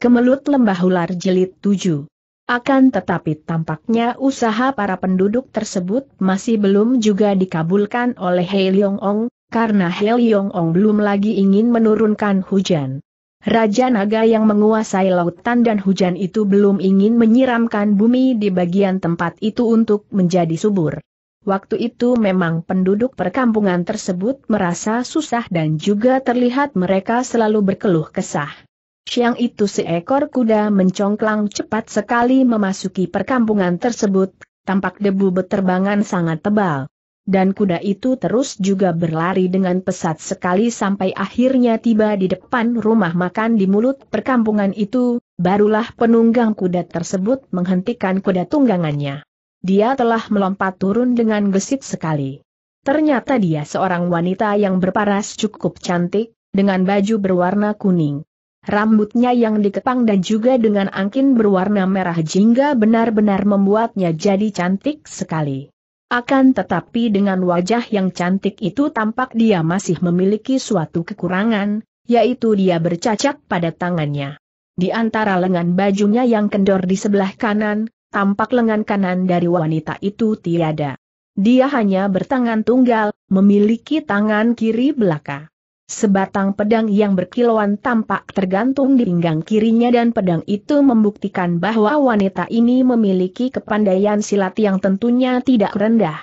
Kemelut Lembah Ular jelit 7 Akan tetapi tampaknya usaha para penduduk tersebut masih belum juga dikabulkan oleh Hei Leong Ong, karena Hei Leong Ong belum lagi ingin menurunkan hujan. Raja Naga yang menguasai lautan dan hujan itu belum ingin menyiramkan bumi di bagian tempat itu untuk menjadi subur. Waktu itu memang penduduk perkampungan tersebut merasa susah dan juga terlihat mereka selalu berkeluh kesah. Siang itu seekor kuda mencongklang cepat sekali memasuki perkampungan tersebut, tampak debu beterbangan sangat tebal. Dan kuda itu terus juga berlari dengan pesat sekali sampai akhirnya tiba di depan rumah makan di mulut perkampungan itu, barulah penunggang kuda tersebut menghentikan kuda tunggangannya. Dia telah melompat turun dengan gesit sekali. Ternyata dia seorang wanita yang berparas cukup cantik, dengan baju berwarna kuning. Rambutnya yang dikepang dan juga dengan angkin berwarna merah jingga benar-benar membuatnya jadi cantik sekali. Akan tetapi dengan wajah yang cantik itu tampak dia masih memiliki suatu kekurangan, yaitu dia bercacat pada tangannya. Di antara lengan bajunya yang kendor di sebelah kanan, tampak lengan kanan dari wanita itu tiada. Dia hanya bertangan tunggal, memiliki tangan kiri belaka. Sebatang pedang yang berkilauan tampak tergantung di pinggang kirinya dan pedang itu membuktikan bahwa wanita ini memiliki kepandaian silat yang tentunya tidak rendah.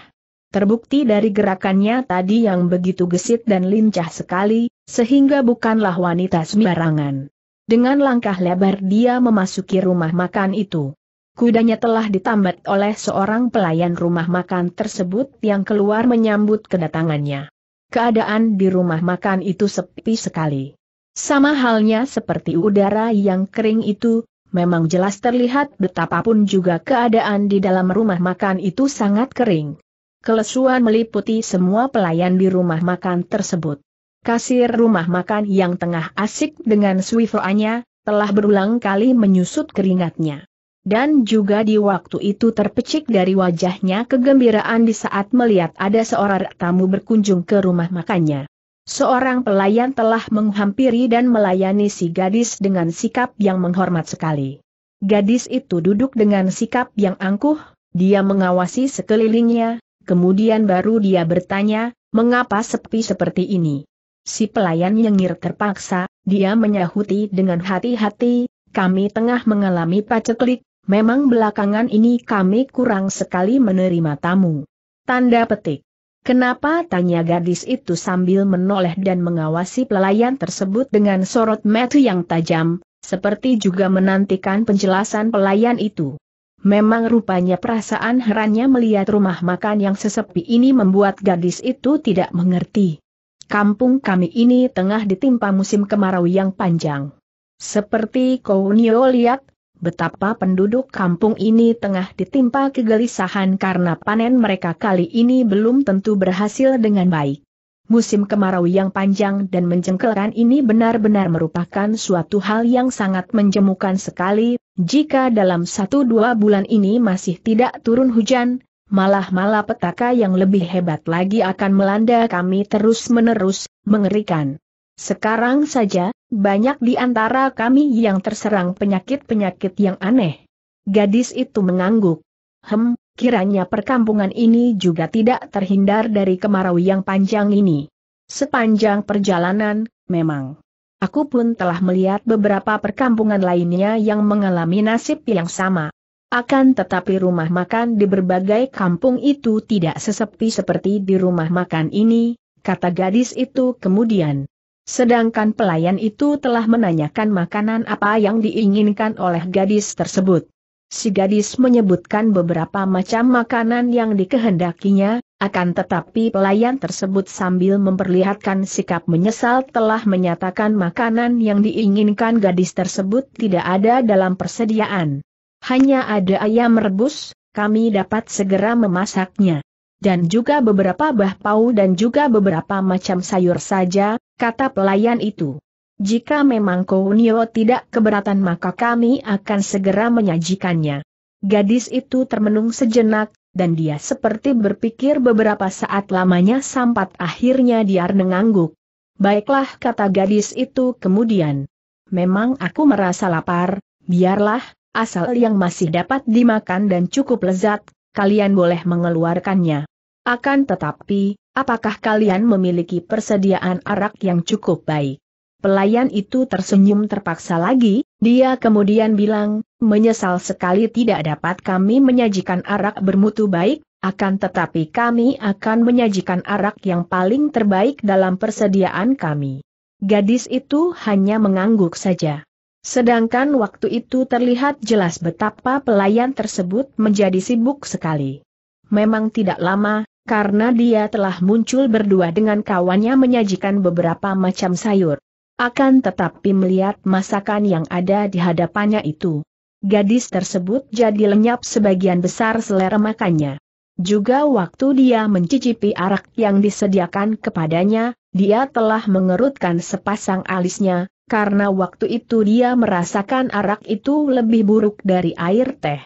Terbukti dari gerakannya tadi yang begitu gesit dan lincah sekali, sehingga bukanlah wanita sembarangan. Dengan langkah lebar dia memasuki rumah makan itu. Kudanya telah ditambat oleh seorang pelayan rumah makan tersebut yang keluar menyambut kedatangannya keadaan di rumah makan itu sepi sekali. Sama halnya seperti udara yang kering itu, memang jelas terlihat betapapun juga keadaan di dalam rumah makan itu sangat kering. Kelesuan meliputi semua pelayan di rumah makan tersebut. Kasir rumah makan yang tengah asik dengan swifoanya, telah berulang kali menyusut keringatnya. Dan juga di waktu itu terpecik dari wajahnya kegembiraan di saat melihat ada seorang tamu berkunjung ke rumah makannya. Seorang pelayan telah menghampiri dan melayani si gadis dengan sikap yang menghormat sekali. Gadis itu duduk dengan sikap yang angkuh, dia mengawasi sekelilingnya, kemudian baru dia bertanya, mengapa sepi seperti ini? Si pelayan nyengir terpaksa, dia menyahuti dengan hati-hati, kami tengah mengalami paceklik, Memang belakangan ini kami kurang sekali menerima tamu. Tanda petik. Kenapa tanya gadis itu sambil menoleh dan mengawasi pelayan tersebut dengan sorot mata yang tajam, seperti juga menantikan penjelasan pelayan itu. Memang rupanya perasaan herannya melihat rumah makan yang sesepi ini membuat gadis itu tidak mengerti. Kampung kami ini tengah ditimpa musim kemarau yang panjang. Seperti kau Nio lihat, betapa penduduk kampung ini tengah ditimpa kegelisahan karena panen mereka kali ini belum tentu berhasil dengan baik. Musim kemarau yang panjang dan menjengkelkan ini benar-benar merupakan suatu hal yang sangat menjemukan sekali, jika dalam satu dua bulan ini masih tidak turun hujan, malah malah petaka yang lebih hebat lagi akan melanda kami terus-menerus, mengerikan. Sekarang saja, banyak di antara kami yang terserang penyakit-penyakit yang aneh. Gadis itu mengangguk. Hem, kiranya perkampungan ini juga tidak terhindar dari kemarau yang panjang ini. Sepanjang perjalanan, memang. Aku pun telah melihat beberapa perkampungan lainnya yang mengalami nasib yang sama. Akan tetapi rumah makan di berbagai kampung itu tidak sesepi seperti di rumah makan ini, kata gadis itu kemudian. Sedangkan pelayan itu telah menanyakan makanan apa yang diinginkan oleh gadis tersebut. Si gadis menyebutkan beberapa macam makanan yang dikehendakinya, akan tetapi pelayan tersebut sambil memperlihatkan sikap menyesal telah menyatakan makanan yang diinginkan gadis tersebut tidak ada dalam persediaan. Hanya ada ayam rebus, kami dapat segera memasaknya dan juga beberapa pau dan juga beberapa macam sayur saja, kata pelayan itu. Jika memang Kounio tidak keberatan maka kami akan segera menyajikannya. Gadis itu termenung sejenak, dan dia seperti berpikir beberapa saat lamanya sampat akhirnya dia mengangguk. Baiklah kata gadis itu kemudian. Memang aku merasa lapar, biarlah, asal yang masih dapat dimakan dan cukup lezat, kalian boleh mengeluarkannya. Akan tetapi, apakah kalian memiliki persediaan arak yang cukup baik? Pelayan itu tersenyum terpaksa lagi, dia kemudian bilang, menyesal sekali tidak dapat kami menyajikan arak bermutu baik, akan tetapi kami akan menyajikan arak yang paling terbaik dalam persediaan kami. Gadis itu hanya mengangguk saja. Sedangkan waktu itu terlihat jelas betapa pelayan tersebut menjadi sibuk sekali. Memang tidak lama, karena dia telah muncul berdua dengan kawannya menyajikan beberapa macam sayur. Akan tetapi melihat masakan yang ada di hadapannya itu. Gadis tersebut jadi lenyap sebagian besar selera makannya. Juga waktu dia mencicipi arak yang disediakan kepadanya, dia telah mengerutkan sepasang alisnya, karena waktu itu dia merasakan arak itu lebih buruk dari air teh.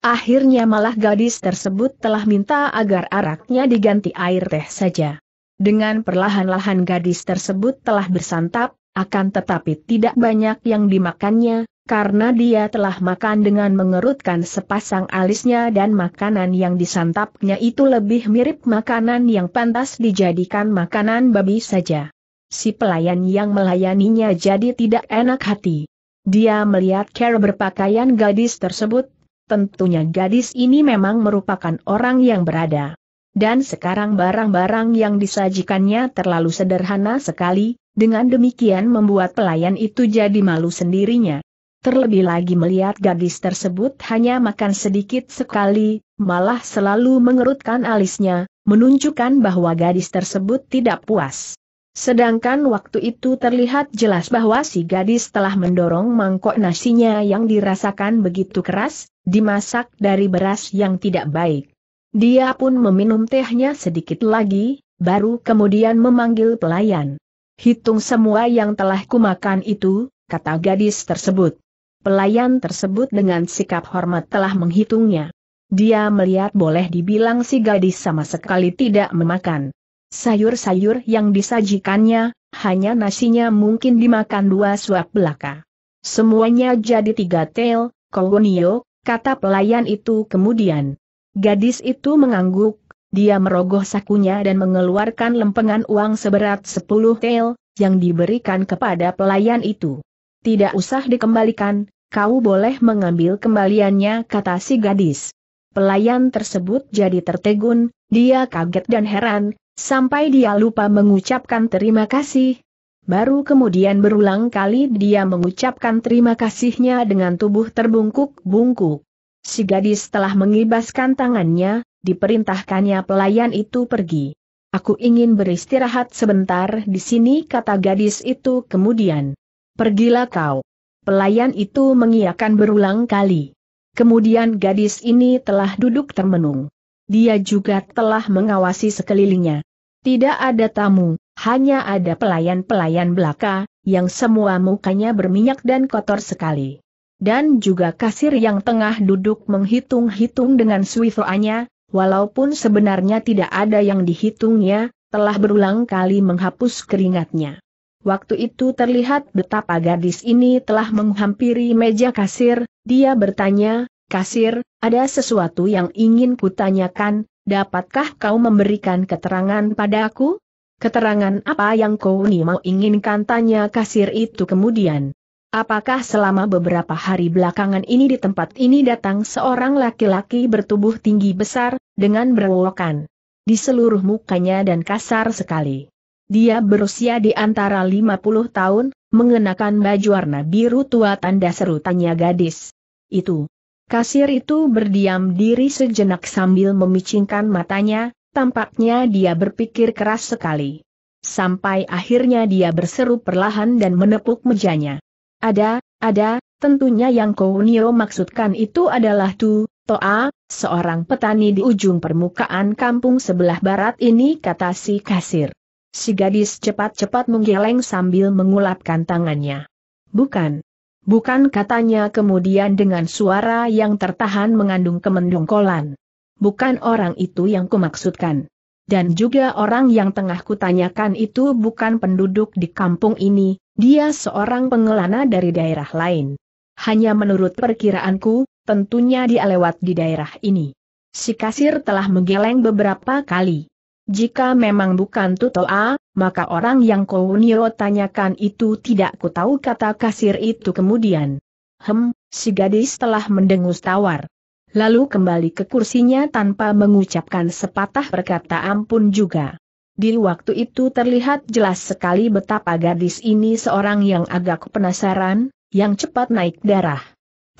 Akhirnya malah gadis tersebut telah minta agar araknya diganti air teh saja. Dengan perlahan-lahan gadis tersebut telah bersantap, akan tetapi tidak banyak yang dimakannya, karena dia telah makan dengan mengerutkan sepasang alisnya dan makanan yang disantapnya itu lebih mirip makanan yang pantas dijadikan makanan babi saja si pelayan yang melayaninya jadi tidak enak hati. Dia melihat cara berpakaian gadis tersebut, tentunya gadis ini memang merupakan orang yang berada. Dan sekarang barang-barang yang disajikannya terlalu sederhana sekali, dengan demikian membuat pelayan itu jadi malu sendirinya. Terlebih lagi melihat gadis tersebut hanya makan sedikit sekali, malah selalu mengerutkan alisnya, menunjukkan bahwa gadis tersebut tidak puas. Sedangkan waktu itu terlihat jelas bahwa si gadis telah mendorong mangkok nasinya yang dirasakan begitu keras, dimasak dari beras yang tidak baik. Dia pun meminum tehnya sedikit lagi, baru kemudian memanggil pelayan. Hitung semua yang telah kumakan itu, kata gadis tersebut. Pelayan tersebut dengan sikap hormat telah menghitungnya. Dia melihat boleh dibilang si gadis sama sekali tidak memakan. Sayur-sayur yang disajikannya, hanya nasinya mungkin dimakan dua suap belaka. Semuanya jadi tiga tel, Kowonio, kata pelayan itu kemudian. Gadis itu mengangguk, dia merogoh sakunya dan mengeluarkan lempengan uang seberat sepuluh tel, yang diberikan kepada pelayan itu. Tidak usah dikembalikan, kau boleh mengambil kembaliannya kata si gadis. Pelayan tersebut jadi tertegun, dia kaget dan heran, Sampai dia lupa mengucapkan terima kasih. Baru kemudian berulang kali dia mengucapkan terima kasihnya dengan tubuh terbungkuk-bungkuk. Si gadis telah mengibaskan tangannya, diperintahkannya pelayan itu pergi. Aku ingin beristirahat sebentar di sini kata gadis itu kemudian. Pergilah kau. Pelayan itu mengiakan berulang kali. Kemudian gadis ini telah duduk termenung dia juga telah mengawasi sekelilingnya. Tidak ada tamu, hanya ada pelayan-pelayan belaka, yang semua mukanya berminyak dan kotor sekali. Dan juga kasir yang tengah duduk menghitung-hitung dengan swifoanya, walaupun sebenarnya tidak ada yang dihitungnya, telah berulang kali menghapus keringatnya. Waktu itu terlihat betapa gadis ini telah menghampiri meja kasir, dia bertanya, Kasir, ada sesuatu yang ingin kutanyakan, dapatkah kau memberikan keterangan padaku? Keterangan apa yang kau ini mau inginkan tanya kasir itu kemudian. Apakah selama beberapa hari belakangan ini di tempat ini datang seorang laki-laki bertubuh tinggi besar, dengan berwokan di seluruh mukanya dan kasar sekali. Dia berusia di antara 50 tahun, mengenakan baju warna biru tua tanda serutannya gadis. Itu, Kasir itu berdiam diri sejenak sambil memicingkan matanya, tampaknya dia berpikir keras sekali. Sampai akhirnya dia berseru perlahan dan menepuk mejanya. Ada, ada, tentunya yang Kounio maksudkan itu adalah Tu, Toa, seorang petani di ujung permukaan kampung sebelah barat ini kata si kasir. Si gadis cepat-cepat menggeleng sambil mengulapkan tangannya. Bukan, Bukan katanya kemudian dengan suara yang tertahan mengandung kemendongkolan. Bukan orang itu yang kumaksudkan. Dan juga orang yang tengah kutanyakan itu bukan penduduk di kampung ini, dia seorang pengelana dari daerah lain. Hanya menurut perkiraanku, tentunya dia lewat di daerah ini. Si kasir telah menggeleng beberapa kali. Jika memang bukan Tutoa, ah, maka orang yang Kounio tanyakan itu tidak ku tahu kata kasir itu kemudian. Hem, si gadis telah mendengus tawar. Lalu kembali ke kursinya tanpa mengucapkan sepatah perkataan pun juga. Di waktu itu terlihat jelas sekali betapa gadis ini seorang yang agak penasaran, yang cepat naik darah.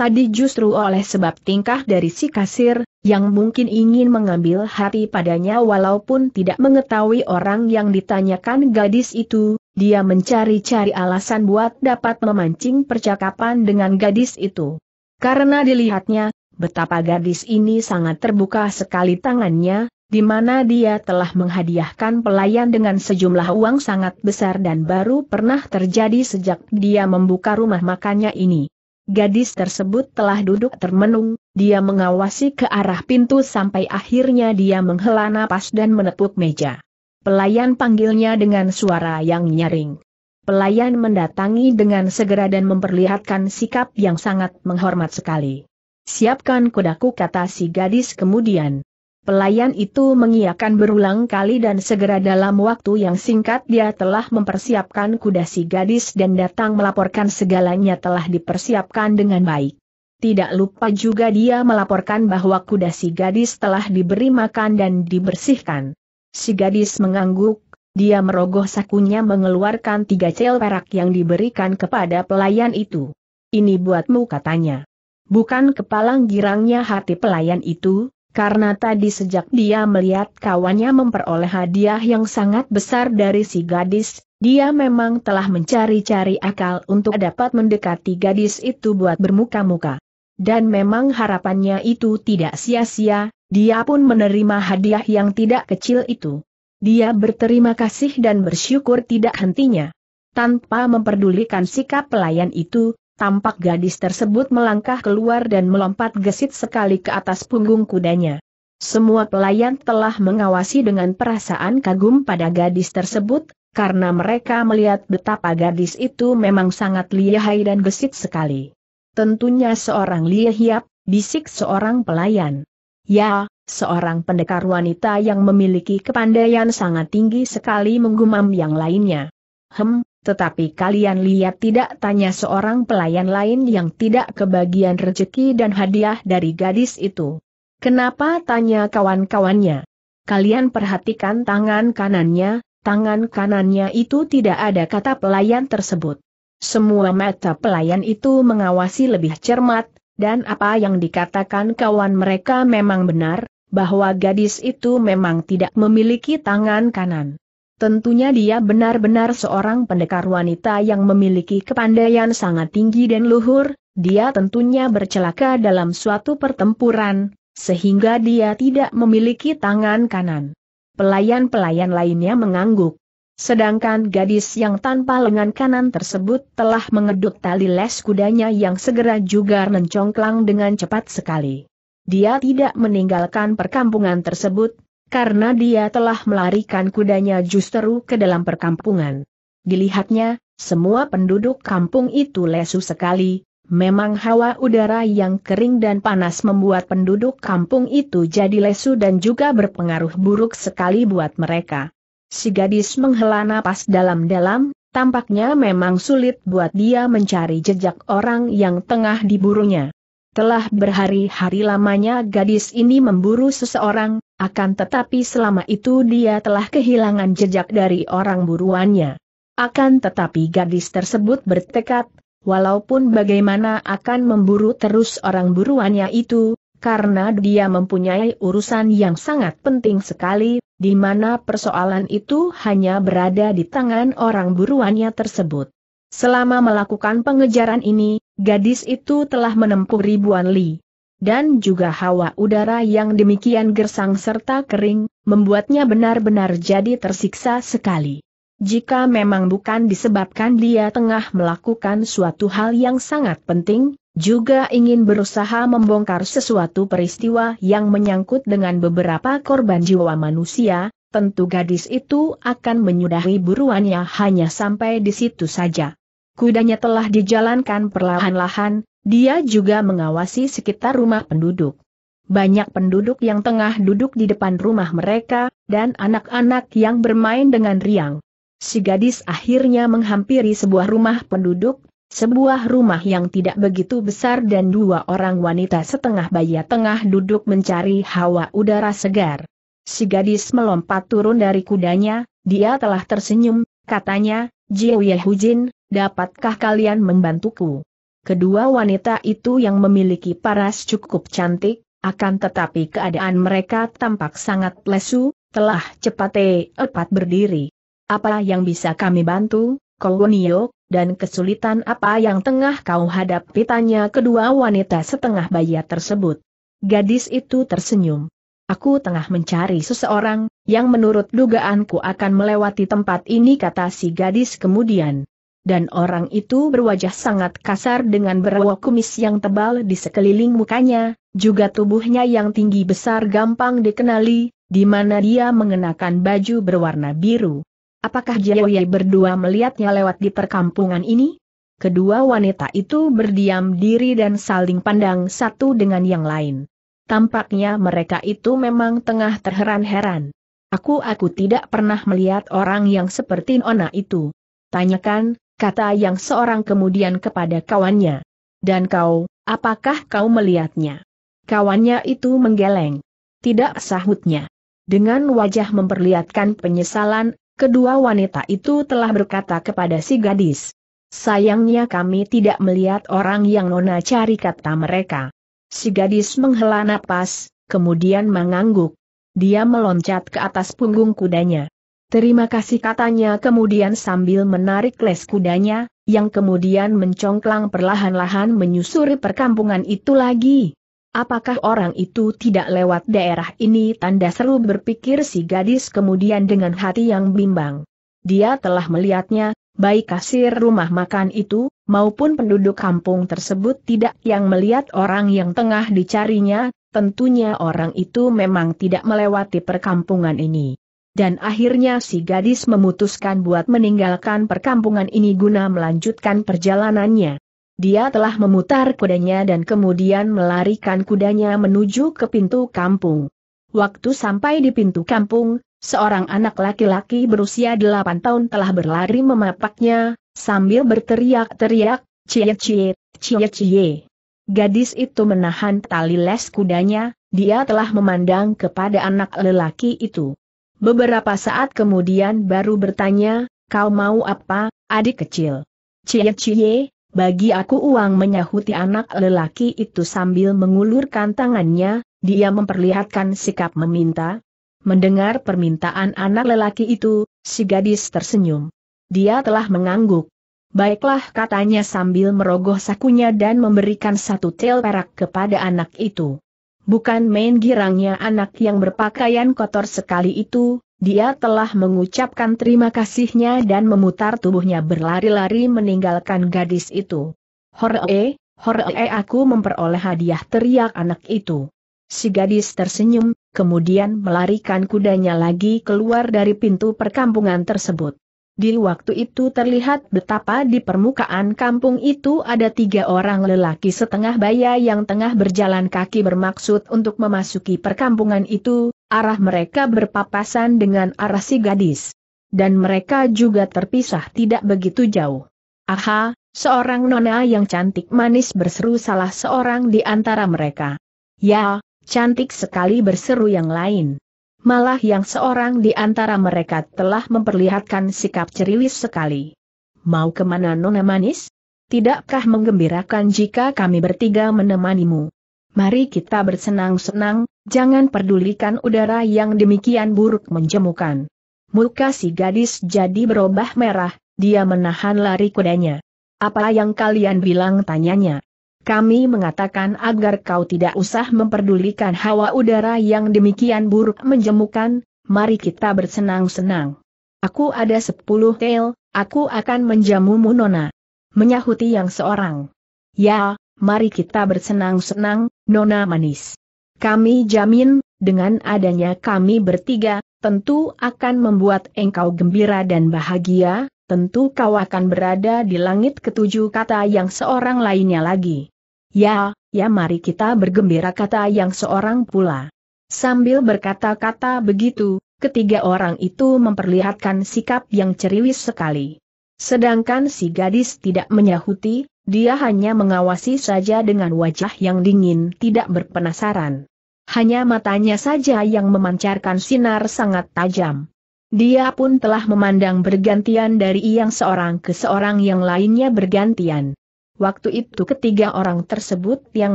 Tadi justru oleh sebab tingkah dari si kasir, yang mungkin ingin mengambil hati padanya walaupun tidak mengetahui orang yang ditanyakan gadis itu, dia mencari-cari alasan buat dapat memancing percakapan dengan gadis itu. Karena dilihatnya, betapa gadis ini sangat terbuka sekali tangannya, di mana dia telah menghadiahkan pelayan dengan sejumlah uang sangat besar dan baru pernah terjadi sejak dia membuka rumah makannya ini. Gadis tersebut telah duduk termenung, dia mengawasi ke arah pintu sampai akhirnya dia menghela napas dan menepuk meja. Pelayan panggilnya dengan suara yang nyaring. Pelayan mendatangi dengan segera dan memperlihatkan sikap yang sangat menghormat sekali. Siapkan kudaku kata si gadis kemudian. Pelayan itu mengiakan berulang kali dan segera dalam waktu yang singkat dia telah mempersiapkan kuda si gadis dan datang melaporkan segalanya telah dipersiapkan dengan baik. Tidak lupa juga dia melaporkan bahwa kuda si gadis telah diberi makan dan dibersihkan. Si gadis mengangguk, dia merogoh sakunya mengeluarkan tiga cel perak yang diberikan kepada pelayan itu. Ini buatmu katanya. Bukan kepalang girangnya hati pelayan itu, karena tadi sejak dia melihat kawannya memperoleh hadiah yang sangat besar dari si gadis, dia memang telah mencari-cari akal untuk dapat mendekati gadis itu buat bermuka-muka. Dan memang harapannya itu tidak sia-sia, dia pun menerima hadiah yang tidak kecil itu. Dia berterima kasih dan bersyukur tidak hentinya. Tanpa memperdulikan sikap pelayan itu, tampak gadis tersebut melangkah keluar dan melompat gesit sekali ke atas punggung kudanya. Semua pelayan telah mengawasi dengan perasaan kagum pada gadis tersebut, karena mereka melihat betapa gadis itu memang sangat lihai dan gesit sekali. Tentunya seorang lihiap, bisik seorang pelayan. Ya, seorang pendekar wanita yang memiliki kepandaian sangat tinggi sekali menggumam yang lainnya. Hem, tetapi kalian lihat tidak tanya seorang pelayan lain yang tidak kebagian rezeki dan hadiah dari gadis itu. Kenapa tanya kawan-kawannya? Kalian perhatikan tangan kanannya, tangan kanannya itu tidak ada kata pelayan tersebut. Semua mata pelayan itu mengawasi lebih cermat, dan apa yang dikatakan kawan mereka memang benar, bahwa gadis itu memang tidak memiliki tangan kanan. Tentunya dia benar-benar seorang pendekar wanita yang memiliki kepandaian sangat tinggi dan luhur, dia tentunya bercelaka dalam suatu pertempuran, sehingga dia tidak memiliki tangan kanan. Pelayan-pelayan lainnya mengangguk. Sedangkan gadis yang tanpa lengan kanan tersebut telah mengeduk tali les kudanya yang segera juga mencongklang dengan cepat sekali. Dia tidak meninggalkan perkampungan tersebut, karena dia telah melarikan kudanya justru ke dalam perkampungan. Dilihatnya, semua penduduk kampung itu lesu sekali, memang hawa udara yang kering dan panas membuat penduduk kampung itu jadi lesu dan juga berpengaruh buruk sekali buat mereka. Si gadis menghela napas dalam-dalam, tampaknya memang sulit buat dia mencari jejak orang yang tengah diburunya. Telah berhari-hari lamanya gadis ini memburu seseorang, akan tetapi selama itu dia telah kehilangan jejak dari orang buruannya. Akan tetapi gadis tersebut bertekad, walaupun bagaimana akan memburu terus orang buruannya itu, karena dia mempunyai urusan yang sangat penting sekali, di mana persoalan itu hanya berada di tangan orang buruannya tersebut. Selama melakukan pengejaran ini, gadis itu telah menempuh ribuan li, dan juga hawa udara yang demikian gersang serta kering, membuatnya benar-benar jadi tersiksa sekali. Jika memang bukan disebabkan dia tengah melakukan suatu hal yang sangat penting, juga ingin berusaha membongkar sesuatu peristiwa yang menyangkut dengan beberapa korban jiwa manusia, tentu gadis itu akan menyudahi buruannya hanya sampai di situ saja. Kudanya telah dijalankan perlahan-lahan, dia juga mengawasi sekitar rumah penduduk. Banyak penduduk yang tengah duduk di depan rumah mereka, dan anak-anak yang bermain dengan riang. Si gadis akhirnya menghampiri sebuah rumah penduduk, sebuah rumah yang tidak begitu besar dan dua orang wanita setengah baya tengah duduk mencari hawa udara segar. Si gadis melompat turun dari kudanya, dia telah tersenyum, katanya, Jiwi Hujin, dapatkah kalian membantuku? Kedua wanita itu yang memiliki paras cukup cantik, akan tetapi keadaan mereka tampak sangat lesu, telah cepat tepat eh, berdiri. Apa yang bisa kami bantu, Kowonio, dan kesulitan apa yang tengah kau hadapi tanya kedua wanita setengah bayi tersebut. Gadis itu tersenyum. Aku tengah mencari seseorang, yang menurut dugaanku akan melewati tempat ini kata si gadis kemudian dan orang itu berwajah sangat kasar dengan berwok kumis yang tebal di sekeliling mukanya, juga tubuhnya yang tinggi besar gampang dikenali, di mana dia mengenakan baju berwarna biru. Apakah Jiaoyi berdua melihatnya lewat di perkampungan ini? Kedua wanita itu berdiam diri dan saling pandang satu dengan yang lain. Tampaknya mereka itu memang tengah terheran-heran. Aku aku tidak pernah melihat orang yang seperti Nona itu. Tanyakan, kata yang seorang kemudian kepada kawannya. Dan kau, apakah kau melihatnya? Kawannya itu menggeleng. Tidak sahutnya. Dengan wajah memperlihatkan penyesalan, kedua wanita itu telah berkata kepada si gadis. Sayangnya kami tidak melihat orang yang Nona cari kata mereka. Si gadis menghela napas, kemudian mengangguk. Dia meloncat ke atas punggung kudanya. Terima kasih katanya kemudian sambil menarik les kudanya, yang kemudian mencongklang perlahan-lahan menyusuri perkampungan itu lagi. Apakah orang itu tidak lewat daerah ini tanda seru berpikir si gadis kemudian dengan hati yang bimbang. Dia telah melihatnya, baik kasir rumah makan itu, maupun penduduk kampung tersebut tidak yang melihat orang yang tengah dicarinya, tentunya orang itu memang tidak melewati perkampungan ini dan akhirnya si gadis memutuskan buat meninggalkan perkampungan ini guna melanjutkan perjalanannya. Dia telah memutar kudanya dan kemudian melarikan kudanya menuju ke pintu kampung. Waktu sampai di pintu kampung, seorang anak laki-laki berusia 8 tahun telah berlari memapaknya, sambil berteriak-teriak, cie-cie, cie-cie. Gadis itu menahan tali les kudanya, dia telah memandang kepada anak lelaki itu. Beberapa saat kemudian baru bertanya, kau mau apa, adik kecil? Cie-cie, bagi aku uang menyahuti anak lelaki itu sambil mengulurkan tangannya, dia memperlihatkan sikap meminta. Mendengar permintaan anak lelaki itu, si gadis tersenyum. Dia telah mengangguk. Baiklah katanya sambil merogoh sakunya dan memberikan satu tel perak kepada anak itu bukan main girangnya anak yang berpakaian kotor sekali itu, dia telah mengucapkan terima kasihnya dan memutar tubuhnya berlari-lari meninggalkan gadis itu. Horee, horee aku memperoleh hadiah teriak anak itu. Si gadis tersenyum, kemudian melarikan kudanya lagi keluar dari pintu perkampungan tersebut. Di waktu itu terlihat betapa di permukaan kampung itu ada tiga orang lelaki setengah baya yang tengah berjalan kaki bermaksud untuk memasuki perkampungan itu, arah mereka berpapasan dengan arah si gadis. Dan mereka juga terpisah tidak begitu jauh. Aha, Seorang nona yang cantik manis berseru salah seorang di antara mereka. Ya, cantik sekali berseru yang lain malah yang seorang di antara mereka telah memperlihatkan sikap cerilis sekali. Mau kemana Nona Manis? Tidakkah menggembirakan jika kami bertiga menemanimu? Mari kita bersenang-senang, jangan pedulikan udara yang demikian buruk menjemukan. Muka si gadis jadi berubah merah, dia menahan lari kudanya. Apa yang kalian bilang tanyanya? Kami mengatakan agar kau tidak usah memperdulikan hawa udara yang demikian buruk menjemukan, mari kita bersenang-senang. Aku ada sepuluh tel, aku akan menjamumu Nona. Menyahuti yang seorang. Ya, mari kita bersenang-senang, Nona manis. Kami jamin, dengan adanya kami bertiga, tentu akan membuat engkau gembira dan bahagia, tentu kau akan berada di langit ketujuh kata yang seorang lainnya lagi. Ya, ya mari kita bergembira kata yang seorang pula. Sambil berkata-kata begitu, ketiga orang itu memperlihatkan sikap yang ceriwis sekali. Sedangkan si gadis tidak menyahuti, dia hanya mengawasi saja dengan wajah yang dingin tidak berpenasaran. Hanya matanya saja yang memancarkan sinar sangat tajam. Dia pun telah memandang bergantian dari yang seorang ke seorang yang lainnya bergantian. Waktu itu ketiga orang tersebut yang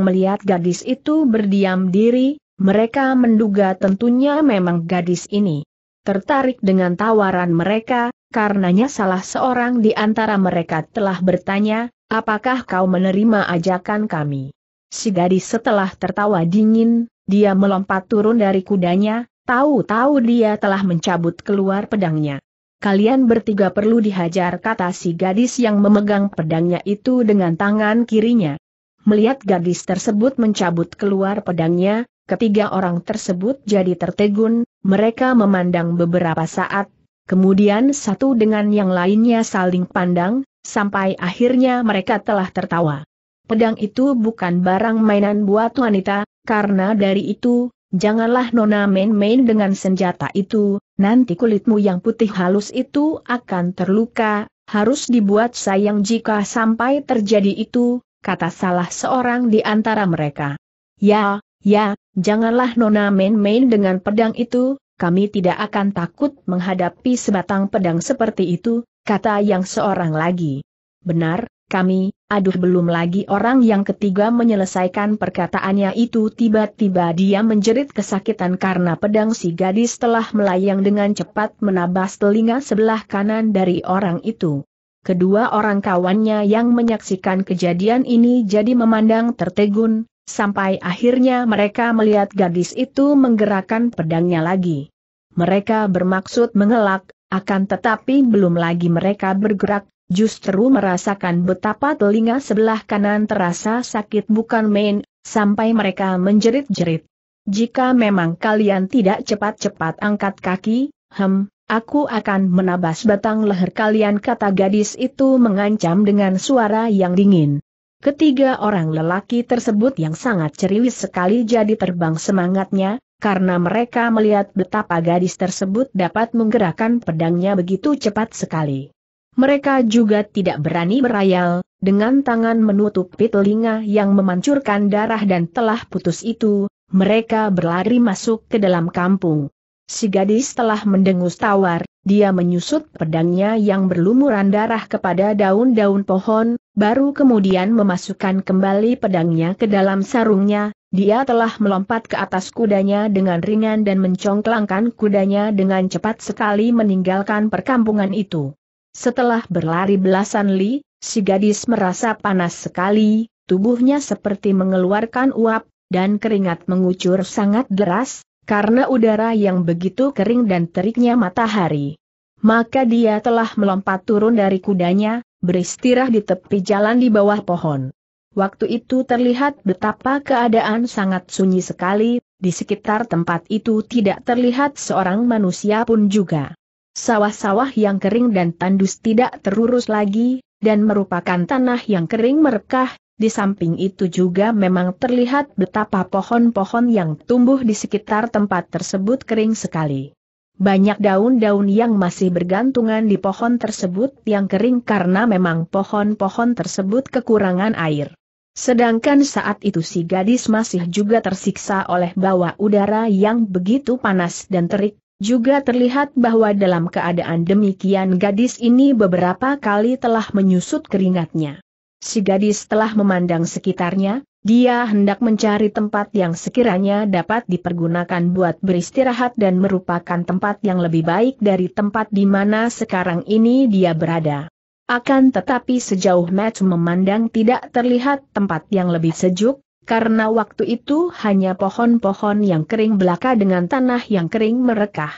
melihat gadis itu berdiam diri, mereka menduga tentunya memang gadis ini tertarik dengan tawaran mereka, karenanya salah seorang di antara mereka telah bertanya, apakah kau menerima ajakan kami? Si gadis setelah tertawa dingin, dia melompat turun dari kudanya, Tahu-tahu dia telah mencabut keluar pedangnya. Kalian bertiga perlu dihajar kata si gadis yang memegang pedangnya itu dengan tangan kirinya. Melihat gadis tersebut mencabut keluar pedangnya, ketiga orang tersebut jadi tertegun, mereka memandang beberapa saat, kemudian satu dengan yang lainnya saling pandang, sampai akhirnya mereka telah tertawa. Pedang itu bukan barang mainan buat wanita, karena dari itu, janganlah Nona main-main dengan senjata itu, nanti kulitmu yang putih halus itu akan terluka, harus dibuat sayang jika sampai terjadi itu, kata salah seorang di antara mereka. Ya, ya, janganlah Nona main-main dengan pedang itu, kami tidak akan takut menghadapi sebatang pedang seperti itu, kata yang seorang lagi. Benar, kami, Aduh belum lagi orang yang ketiga menyelesaikan perkataannya itu tiba-tiba dia menjerit kesakitan karena pedang si gadis telah melayang dengan cepat menabas telinga sebelah kanan dari orang itu. Kedua orang kawannya yang menyaksikan kejadian ini jadi memandang tertegun, sampai akhirnya mereka melihat gadis itu menggerakkan pedangnya lagi. Mereka bermaksud mengelak, akan tetapi belum lagi mereka bergerak, justru merasakan betapa telinga sebelah kanan terasa sakit bukan main, sampai mereka menjerit-jerit. Jika memang kalian tidak cepat-cepat angkat kaki, hem, aku akan menabas batang leher kalian kata gadis itu mengancam dengan suara yang dingin. Ketiga orang lelaki tersebut yang sangat ceriwis sekali jadi terbang semangatnya, karena mereka melihat betapa gadis tersebut dapat menggerakkan pedangnya begitu cepat sekali. Mereka juga tidak berani berayal, dengan tangan menutup telinga yang memancurkan darah dan telah putus itu, mereka berlari masuk ke dalam kampung. Si gadis telah mendengus tawar, dia menyusut pedangnya yang berlumuran darah kepada daun-daun pohon, baru kemudian memasukkan kembali pedangnya ke dalam sarungnya, dia telah melompat ke atas kudanya dengan ringan dan mencongklangkan kudanya dengan cepat sekali meninggalkan perkampungan itu. Setelah berlari belasan li, si gadis merasa panas sekali, tubuhnya seperti mengeluarkan uap, dan keringat mengucur sangat deras, karena udara yang begitu kering dan teriknya matahari. Maka dia telah melompat turun dari kudanya, beristirahat di tepi jalan di bawah pohon. Waktu itu terlihat betapa keadaan sangat sunyi sekali, di sekitar tempat itu tidak terlihat seorang manusia pun juga. Sawah-sawah yang kering dan tandus tidak terurus lagi, dan merupakan tanah yang kering merekah, di samping itu juga memang terlihat betapa pohon-pohon yang tumbuh di sekitar tempat tersebut kering sekali. Banyak daun-daun yang masih bergantungan di pohon tersebut yang kering karena memang pohon-pohon tersebut kekurangan air. Sedangkan saat itu si gadis masih juga tersiksa oleh bawah udara yang begitu panas dan terik, juga terlihat bahwa dalam keadaan demikian gadis ini beberapa kali telah menyusut keringatnya. Si gadis telah memandang sekitarnya, dia hendak mencari tempat yang sekiranya dapat dipergunakan buat beristirahat dan merupakan tempat yang lebih baik dari tempat di mana sekarang ini dia berada. Akan tetapi sejauh Matt memandang tidak terlihat tempat yang lebih sejuk, karena waktu itu hanya pohon-pohon yang kering belaka dengan tanah yang kering merekah.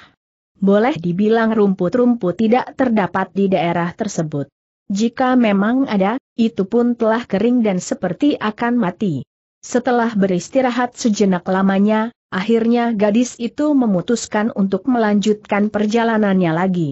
Boleh dibilang rumput-rumput tidak terdapat di daerah tersebut. Jika memang ada, itu pun telah kering dan seperti akan mati. Setelah beristirahat sejenak lamanya, akhirnya gadis itu memutuskan untuk melanjutkan perjalanannya lagi.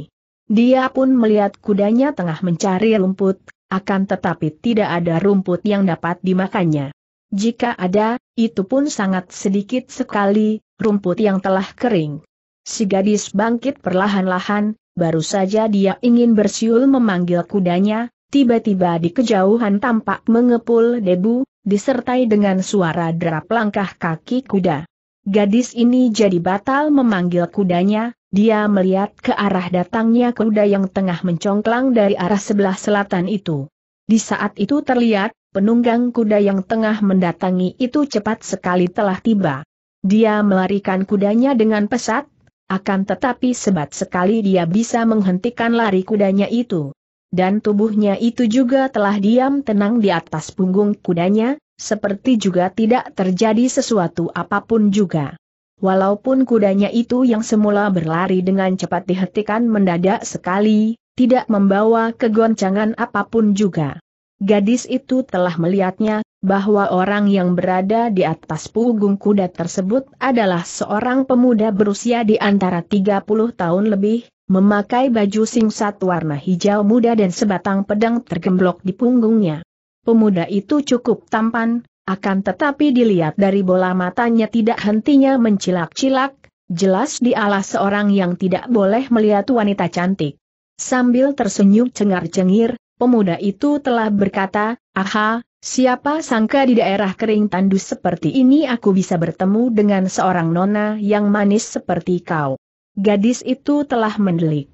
Dia pun melihat kudanya tengah mencari rumput, akan tetapi tidak ada rumput yang dapat dimakannya. Jika ada, itu pun sangat sedikit sekali, rumput yang telah kering. Si gadis bangkit perlahan-lahan, baru saja dia ingin bersiul memanggil kudanya, tiba-tiba di kejauhan tampak mengepul debu, disertai dengan suara derap langkah kaki kuda. Gadis ini jadi batal memanggil kudanya, dia melihat ke arah datangnya kuda yang tengah mencongklang dari arah sebelah selatan itu. Di saat itu terlihat, penunggang kuda yang tengah mendatangi itu cepat sekali telah tiba. Dia melarikan kudanya dengan pesat, akan tetapi sebat sekali dia bisa menghentikan lari kudanya itu. Dan tubuhnya itu juga telah diam tenang di atas punggung kudanya, seperti juga tidak terjadi sesuatu apapun juga. Walaupun kudanya itu yang semula berlari dengan cepat dihentikan mendadak sekali, tidak membawa kegoncangan apapun juga. Gadis itu telah melihatnya, bahwa orang yang berada di atas punggung kuda tersebut adalah seorang pemuda berusia di antara 30 tahun lebih, memakai baju singsat warna hijau muda dan sebatang pedang tergemblok di punggungnya. Pemuda itu cukup tampan, akan tetapi dilihat dari bola matanya tidak hentinya mencilak-cilak, jelas dialah seorang yang tidak boleh melihat wanita cantik. Sambil tersenyum cengar-cengir, pemuda itu telah berkata, aha, siapa sangka di daerah kering tandus seperti ini aku bisa bertemu dengan seorang nona yang manis seperti kau. Gadis itu telah mendelik.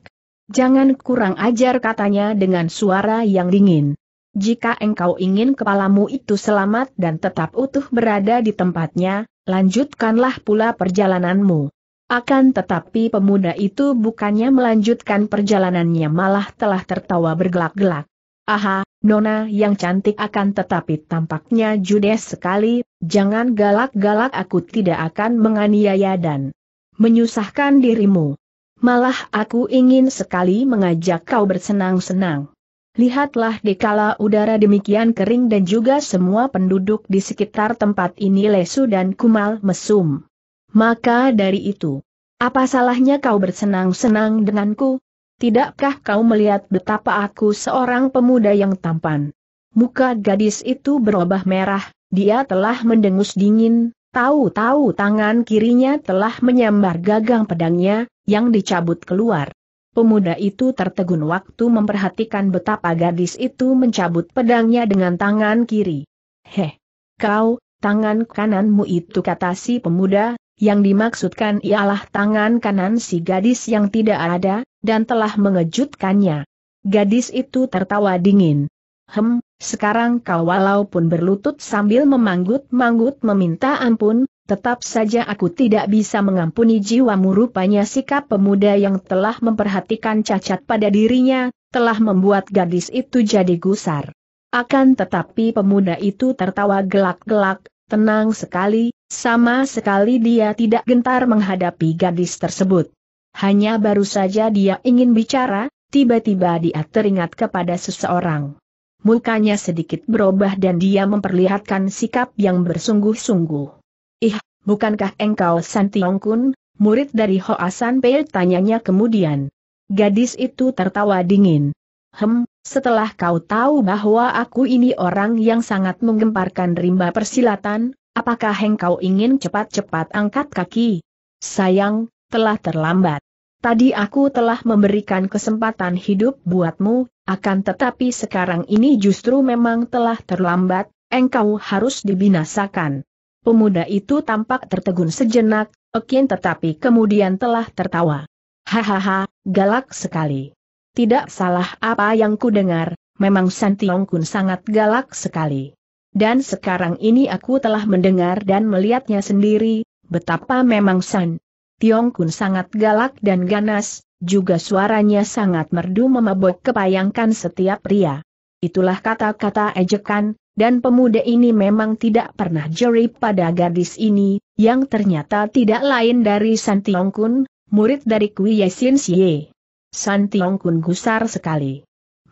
Jangan kurang ajar katanya dengan suara yang dingin. Jika engkau ingin kepalamu itu selamat dan tetap utuh berada di tempatnya, lanjutkanlah pula perjalananmu. Akan tetapi pemuda itu bukannya melanjutkan perjalanannya malah telah tertawa bergelak-gelak. Aha, Nona yang cantik akan tetapi tampaknya judes sekali, jangan galak-galak aku tidak akan menganiaya dan menyusahkan dirimu. Malah aku ingin sekali mengajak kau bersenang-senang. Lihatlah dikala udara demikian kering dan juga semua penduduk di sekitar tempat ini lesu dan kumal mesum. Maka dari itu, apa salahnya kau bersenang-senang denganku? Tidakkah kau melihat betapa aku seorang pemuda yang tampan? Muka gadis itu berubah merah, dia telah mendengus dingin, tahu-tahu tangan kirinya telah menyambar gagang pedangnya, yang dicabut keluar. Pemuda itu tertegun waktu memperhatikan betapa gadis itu mencabut pedangnya dengan tangan kiri. Heh! Kau, tangan kananmu itu kata si pemuda, yang dimaksudkan ialah tangan kanan si gadis yang tidak ada, dan telah mengejutkannya. Gadis itu tertawa dingin. Hem, sekarang kau walaupun berlutut sambil memanggut-manggut meminta ampun, tetap saja aku tidak bisa mengampuni jiwamu rupanya sikap pemuda yang telah memperhatikan cacat pada dirinya, telah membuat gadis itu jadi gusar. Akan tetapi pemuda itu tertawa gelak-gelak, tenang sekali, sama sekali dia tidak gentar menghadapi gadis tersebut. Hanya baru saja dia ingin bicara, tiba-tiba dia teringat kepada seseorang. Mukanya sedikit berubah dan dia memperlihatkan sikap yang bersungguh-sungguh. Ih, bukankah engkau San Tiong Kun, murid dari Hoasan Pei? Tanyanya kemudian. Gadis itu tertawa dingin. Hem, setelah kau tahu bahwa aku ini orang yang sangat menggemparkan rimba persilatan, apakah engkau ingin cepat-cepat angkat kaki? Sayang, telah terlambat. Tadi aku telah memberikan kesempatan hidup buatmu, akan tetapi sekarang ini justru memang telah terlambat, engkau harus dibinasakan. Pemuda itu tampak tertegun sejenak, ekin tetapi kemudian telah tertawa. Hahaha, galak sekali. Tidak salah apa yang ku dengar, memang Santiong Kun sangat galak sekali. Dan sekarang ini aku telah mendengar dan melihatnya sendiri, betapa memang San Tiong Kun sangat galak dan ganas, juga suaranya sangat merdu memabok kepayangkan setiap pria. Itulah kata-kata ejekan, dan pemuda ini memang tidak pernah jeri pada gadis ini, yang ternyata tidak lain dari San Tiong Kun, murid dari Kui Yesin Xie. San Tiong Kun gusar sekali.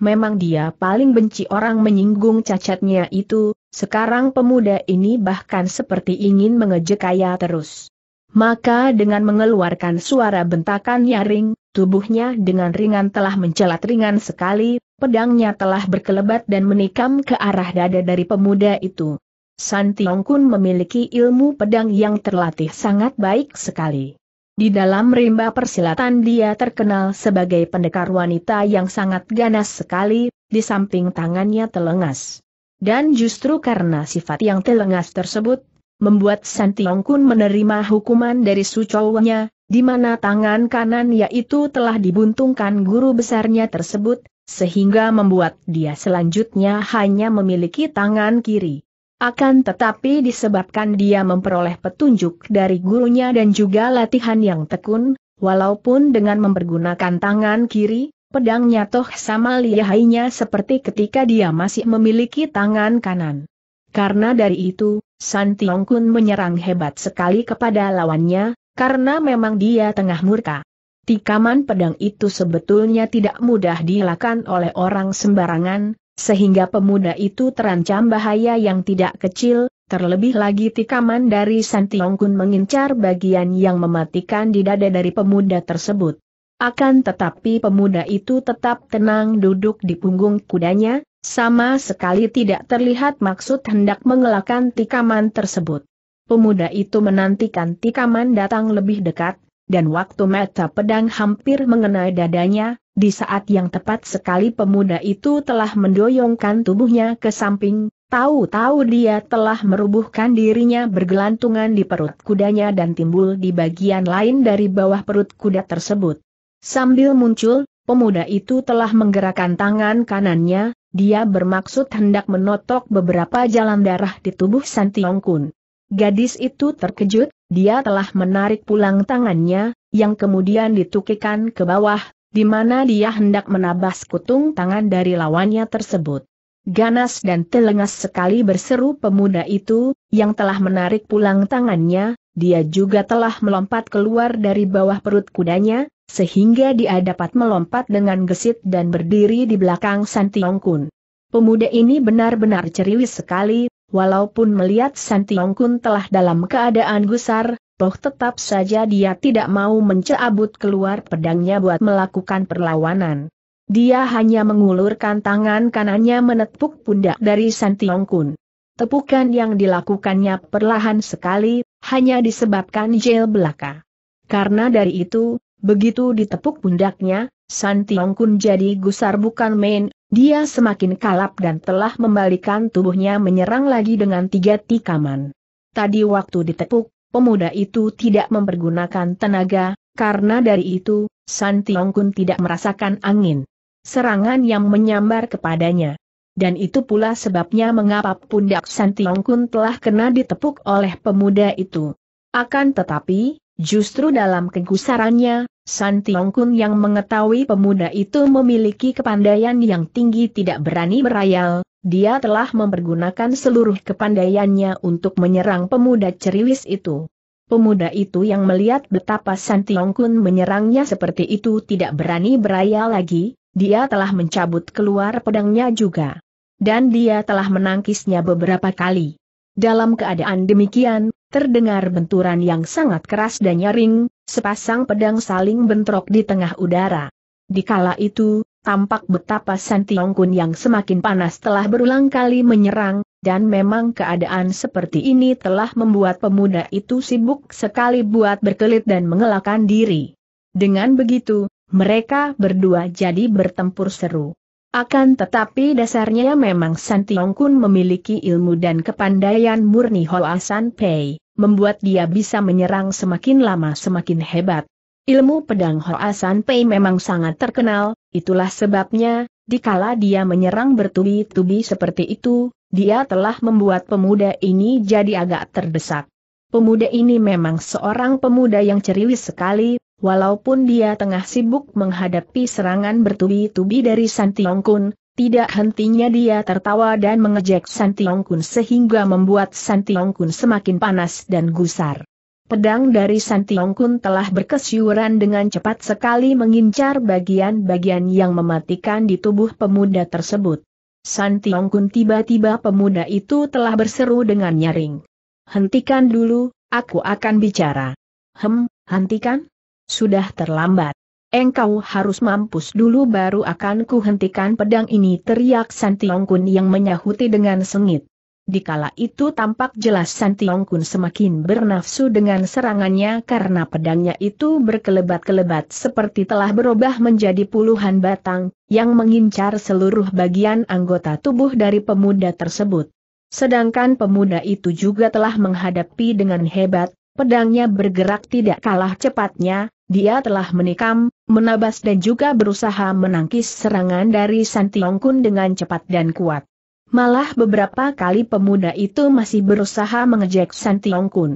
Memang dia paling benci orang menyinggung cacatnya itu, sekarang pemuda ini bahkan seperti ingin mengejek mengejekaya terus. Maka dengan mengeluarkan suara bentakan nyaring, tubuhnya dengan ringan telah mencelat ringan sekali, pedangnya telah berkelebat dan menikam ke arah dada dari pemuda itu. San Tiong Kun memiliki ilmu pedang yang terlatih sangat baik sekali. Di dalam rimba persilatan dia terkenal sebagai pendekar wanita yang sangat ganas sekali, di samping tangannya telengas. Dan justru karena sifat yang telengas tersebut, membuat Tiong Kun menerima hukuman dari sucowanya, di mana tangan kanan yaitu telah dibuntungkan guru besarnya tersebut, sehingga membuat dia selanjutnya hanya memiliki tangan kiri. Akan tetapi disebabkan dia memperoleh petunjuk dari gurunya dan juga latihan yang tekun, walaupun dengan mempergunakan tangan kiri, pedangnya toh sama lihainya seperti ketika dia masih memiliki tangan kanan. Karena dari itu, San Tiong Kun menyerang hebat sekali kepada lawannya, karena memang dia tengah murka. Tikaman pedang itu sebetulnya tidak mudah dilakukan oleh orang sembarangan, sehingga pemuda itu terancam bahaya yang tidak kecil, terlebih lagi tikaman dari San Tiong Kun mengincar bagian yang mematikan di dada dari pemuda tersebut. Akan tetapi pemuda itu tetap tenang duduk di punggung kudanya, sama sekali tidak terlihat maksud hendak mengelakkan tikaman tersebut. Pemuda itu menantikan tikaman datang lebih dekat, dan waktu mata pedang hampir mengenai dadanya, di saat yang tepat sekali pemuda itu telah mendoyongkan tubuhnya ke samping, tahu-tahu dia telah merubuhkan dirinya bergelantungan di perut kudanya dan timbul di bagian lain dari bawah perut kuda tersebut. Sambil muncul, pemuda itu telah menggerakkan tangan kanannya, dia bermaksud hendak menotok beberapa jalan darah di tubuh San Tiong Kun. Gadis itu terkejut, dia telah menarik pulang tangannya, yang kemudian ditukikan ke bawah, di mana dia hendak menabas kutung tangan dari lawannya tersebut. Ganas dan telengas sekali berseru pemuda itu, yang telah menarik pulang tangannya, dia juga telah melompat keluar dari bawah perut kudanya, sehingga dia dapat melompat dengan gesit dan berdiri di belakang San Tiong Kun. Pemuda ini benar-benar ceriwis sekali, walaupun melihat San Tiong Kun telah dalam keadaan gusar, toh tetap saja dia tidak mau mencabut keluar pedangnya buat melakukan perlawanan. Dia hanya mengulurkan tangan kanannya menepuk pundak dari San Tiong Kun. Tepukan yang dilakukannya perlahan sekali, hanya disebabkan jel belaka. Karena dari itu, Begitu ditepuk pundaknya, San Tiong Kun jadi gusar bukan main, dia semakin kalap dan telah membalikan tubuhnya menyerang lagi dengan tiga tikaman. Tadi waktu ditepuk, pemuda itu tidak mempergunakan tenaga, karena dari itu, San Tiong Kun tidak merasakan angin. Serangan yang menyambar kepadanya. Dan itu pula sebabnya mengapa pundak San Tiong Kun telah kena ditepuk oleh pemuda itu. Akan tetapi, Justru dalam kegusarannya, San Tiong Kun yang mengetahui pemuda itu memiliki kepandaian yang tinggi tidak berani berayal, dia telah mempergunakan seluruh kepandaiannya untuk menyerang pemuda ceriwis itu. Pemuda itu yang melihat betapa San Tiong Kun menyerangnya seperti itu tidak berani berayal lagi, dia telah mencabut keluar pedangnya juga. Dan dia telah menangkisnya beberapa kali. Dalam keadaan demikian, Terdengar benturan yang sangat keras dan nyaring, sepasang pedang saling bentrok di tengah udara. Di kala itu, tampak betapa Santiong Kun yang semakin panas telah berulang kali menyerang, dan memang keadaan seperti ini telah membuat pemuda itu sibuk sekali buat berkelit dan mengelakkan diri. Dengan begitu, mereka berdua jadi bertempur seru. Akan tetapi dasarnya memang San Tiong Kun memiliki ilmu dan kepandaian murni Hoa San Pei, membuat dia bisa menyerang semakin lama semakin hebat. Ilmu pedang Hoa San Pei memang sangat terkenal, itulah sebabnya, dikala dia menyerang bertubi-tubi seperti itu, dia telah membuat pemuda ini jadi agak terdesak. Pemuda ini memang seorang pemuda yang ceriwis sekali, Walaupun dia tengah sibuk menghadapi serangan bertubi-tubi dari Santiong Kun, tidak hentinya dia tertawa dan mengejek Santiong Kun sehingga membuat Santiong Kun semakin panas dan gusar. Pedang dari Santiong Kun telah berkesyuran dengan cepat sekali mengincar bagian-bagian yang mematikan di tubuh pemuda tersebut. Santiong Kun tiba-tiba pemuda itu telah berseru dengan nyaring. Hentikan dulu, aku akan bicara. Hem, hentikan? Sudah terlambat. Engkau harus mampus dulu baru akan kuhentikan pedang ini teriak Santiongkun yang menyahuti dengan sengit. Di Dikala itu tampak jelas Santiongkun semakin bernafsu dengan serangannya karena pedangnya itu berkelebat-kelebat seperti telah berubah menjadi puluhan batang, yang mengincar seluruh bagian anggota tubuh dari pemuda tersebut. Sedangkan pemuda itu juga telah menghadapi dengan hebat, Pedangnya bergerak tidak kalah cepatnya, dia telah menikam, menabas dan juga berusaha menangkis serangan dari Santiong Kun dengan cepat dan kuat. Malah beberapa kali pemuda itu masih berusaha mengejek Santiong Kun.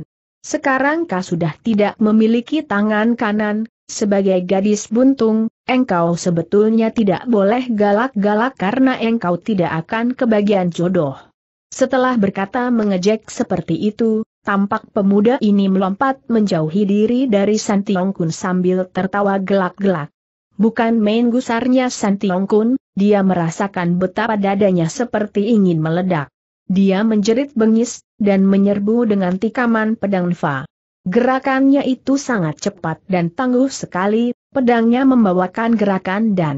Sekarang kau sudah tidak memiliki tangan kanan, sebagai gadis buntung, engkau sebetulnya tidak boleh galak-galak karena engkau tidak akan kebagian jodoh. Setelah berkata mengejek seperti itu, Tampak pemuda ini melompat menjauhi diri dari Santiong Kun sambil tertawa gelak-gelak. Bukan main gusarnya Santiong Kun, dia merasakan betapa dadanya seperti ingin meledak. Dia menjerit bengis, dan menyerbu dengan tikaman pedang Fa. Gerakannya itu sangat cepat dan tangguh sekali, pedangnya membawakan gerakan dan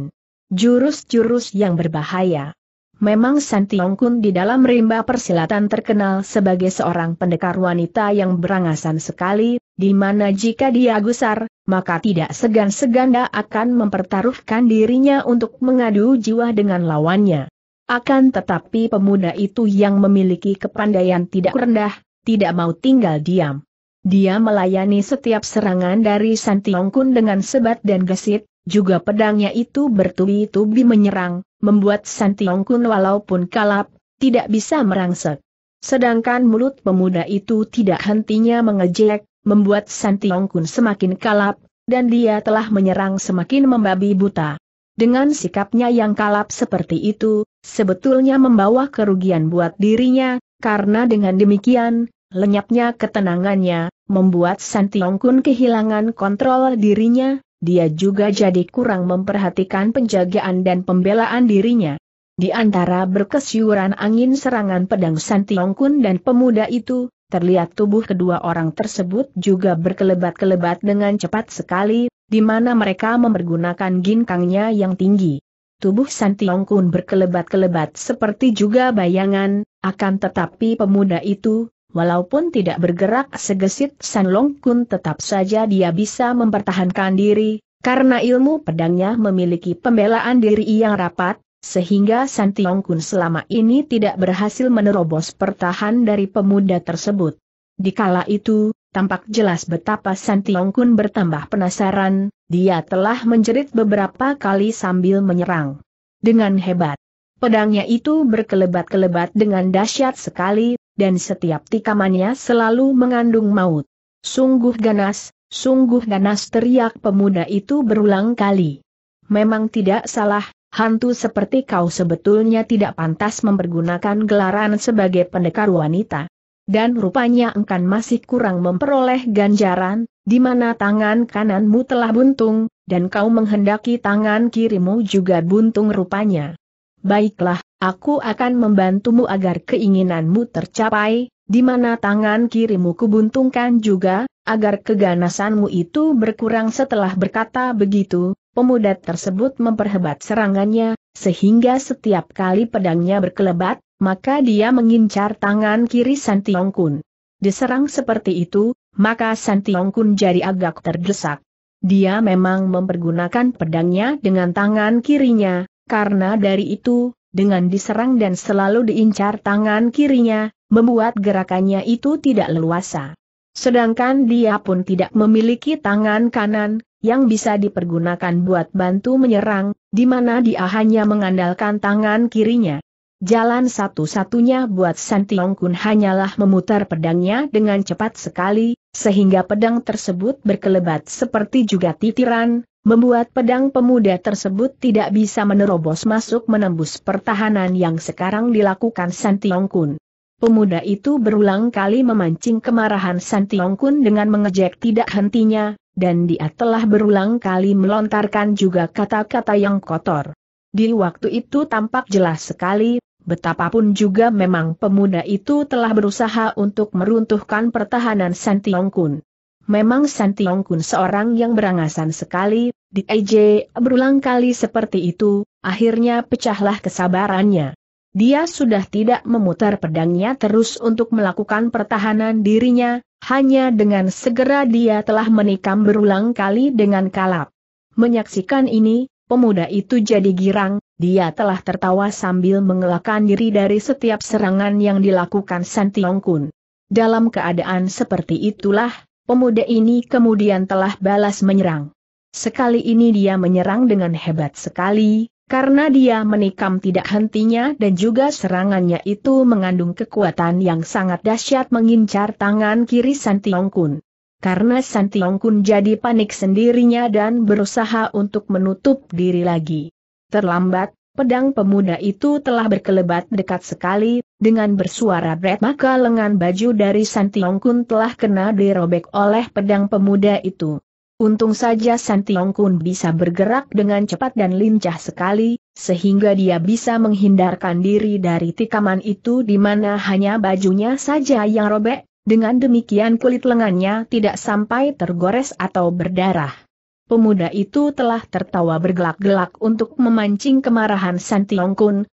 jurus-jurus yang berbahaya. Memang San Tiong Kun di dalam rimba persilatan terkenal sebagai seorang pendekar wanita yang berangasan sekali, di mana jika dia gusar, maka tidak segan segan dia akan mempertaruhkan dirinya untuk mengadu jiwa dengan lawannya. Akan tetapi pemuda itu yang memiliki kepandaian tidak rendah, tidak mau tinggal diam. Dia melayani setiap serangan dari San Tiong Kun dengan sebat dan gesit, juga pedangnya itu bertubi-tubi menyerang, membuat Santiong Kun walaupun kalap, tidak bisa merangsek. Sedangkan mulut pemuda itu tidak hentinya mengejek, membuat Santiong Kun semakin kalap, dan dia telah menyerang semakin membabi buta. Dengan sikapnya yang kalap seperti itu, sebetulnya membawa kerugian buat dirinya, karena dengan demikian, lenyapnya ketenangannya, membuat Santiong Kun kehilangan kontrol dirinya, dia juga jadi kurang memperhatikan penjagaan dan pembelaan dirinya. Di antara berkesiuran angin serangan pedang Santi Kun dan pemuda itu, Terlihat tubuh kedua orang tersebut juga berkelebat-kelebat dengan cepat sekali, di mana mereka mempergunakan ginkangnya yang tinggi. Tubuh Santi Kun berkelebat-kelebat seperti juga bayangan, akan tetapi pemuda itu, Walaupun tidak bergerak segesit San Long Kun tetap saja dia bisa mempertahankan diri, karena ilmu pedangnya memiliki pembelaan diri yang rapat, sehingga San Tiong Kun selama ini tidak berhasil menerobos pertahan dari pemuda tersebut. Di kala itu, tampak jelas betapa San Tiong Kun bertambah penasaran, dia telah menjerit beberapa kali sambil menyerang. Dengan hebat, pedangnya itu berkelebat-kelebat dengan dahsyat sekali dan setiap tikamannya selalu mengandung maut. Sungguh ganas, sungguh ganas teriak pemuda itu berulang kali. Memang tidak salah, hantu seperti kau sebetulnya tidak pantas mempergunakan gelaran sebagai pendekar wanita. Dan rupanya engkan masih kurang memperoleh ganjaran, di mana tangan kananmu telah buntung, dan kau menghendaki tangan kirimu juga buntung rupanya. Baiklah, aku akan membantumu agar keinginanmu tercapai, di mana tangan kirimu kubuntungkan juga, agar keganasanmu itu berkurang setelah berkata begitu, pemuda tersebut memperhebat serangannya, sehingga setiap kali pedangnya berkelebat, maka dia mengincar tangan kiri Santiong Kun. Diserang seperti itu, maka Santiong Kun jadi agak terdesak. Dia memang mempergunakan pedangnya dengan tangan kirinya, karena dari itu, dengan diserang dan selalu diincar tangan kirinya, membuat gerakannya itu tidak leluasa. Sedangkan dia pun tidak memiliki tangan kanan, yang bisa dipergunakan buat bantu menyerang, di mana dia hanya mengandalkan tangan kirinya. Jalan satu-satunya buat Santiong Kun hanyalah memutar pedangnya dengan cepat sekali, sehingga pedang tersebut berkelebat seperti juga titiran, membuat pedang pemuda tersebut tidak bisa menerobos masuk menembus pertahanan yang sekarang dilakukan Santiong Kun. Pemuda itu berulang kali memancing kemarahan Santiong Kun dengan mengejek tidak hentinya, dan dia telah berulang kali melontarkan juga kata-kata yang kotor. Di waktu itu tampak jelas sekali Betapapun juga memang pemuda itu telah berusaha untuk meruntuhkan pertahanan Santiong Kun. Memang San Tiong Kun seorang yang berangasan sekali, di EJ berulang kali seperti itu, akhirnya pecahlah kesabarannya. Dia sudah tidak memutar pedangnya terus untuk melakukan pertahanan dirinya, hanya dengan segera dia telah menikam berulang kali dengan kalap. Menyaksikan ini, pemuda itu jadi girang, dia telah tertawa sambil mengelakkan diri dari setiap serangan yang dilakukan San Tiong Kun. Dalam keadaan seperti itulah, Pemuda ini kemudian telah balas menyerang. Sekali ini dia menyerang dengan hebat sekali, karena dia menikam tidak hentinya dan juga serangannya itu mengandung kekuatan yang sangat dahsyat mengincar tangan kiri Santiong Kun. Karena Santiong Kun jadi panik sendirinya dan berusaha untuk menutup diri lagi. Terlambat, Pedang pemuda itu telah berkelebat dekat sekali, dengan bersuara berat maka lengan baju dari Santiong Kun telah kena dirobek oleh pedang pemuda itu. Untung saja Santiong Kun bisa bergerak dengan cepat dan lincah sekali, sehingga dia bisa menghindarkan diri dari tikaman itu di mana hanya bajunya saja yang robek, dengan demikian kulit lengannya tidak sampai tergores atau berdarah. Pemuda itu telah tertawa bergelak-gelak untuk memancing kemarahan Santi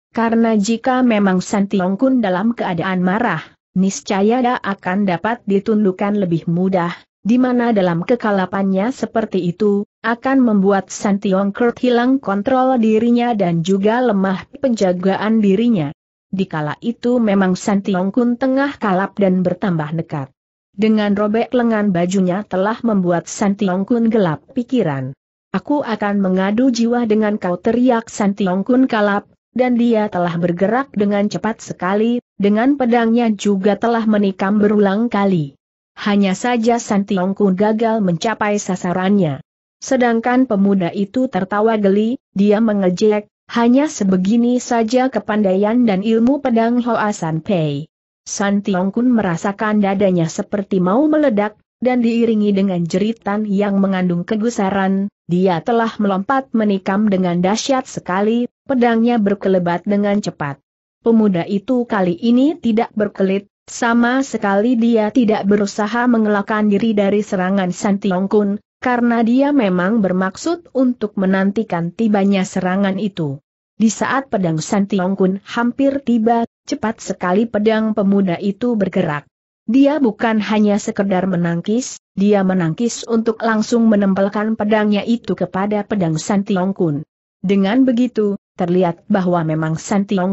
karena jika memang Santi dalam keadaan marah, niscaya dia akan dapat ditundukkan lebih mudah, di mana dalam kekalapannya seperti itu, akan membuat Santi hilang kontrol dirinya dan juga lemah penjagaan dirinya. Dikala itu memang Santiong Kun tengah kalap dan bertambah nekat. Dengan robek lengan bajunya telah membuat Tiong Kun gelap pikiran. Aku akan mengadu jiwa dengan kau teriak Tiong Kun kalap, dan dia telah bergerak dengan cepat sekali, dengan pedangnya juga telah menikam berulang kali. Hanya saja Tiong Kun gagal mencapai sasarannya. Sedangkan pemuda itu tertawa geli, dia mengejek, hanya sebegini saja kepandaian dan ilmu pedang Hoa San Pei. San Tiong Kun merasakan dadanya seperti mau meledak, dan diiringi dengan jeritan yang mengandung kegusaran, dia telah melompat menikam dengan dahsyat sekali, pedangnya berkelebat dengan cepat. Pemuda itu kali ini tidak berkelit, sama sekali dia tidak berusaha mengelakkan diri dari serangan San Tiong Kun, karena dia memang bermaksud untuk menantikan tibanya serangan itu. Di saat pedang San Tiong Kun hampir tiba, Cepat sekali pedang pemuda itu bergerak. Dia bukan hanya sekedar menangkis, dia menangkis untuk langsung menempelkan pedangnya itu kepada pedang Kun. Dengan begitu, terlihat bahwa memang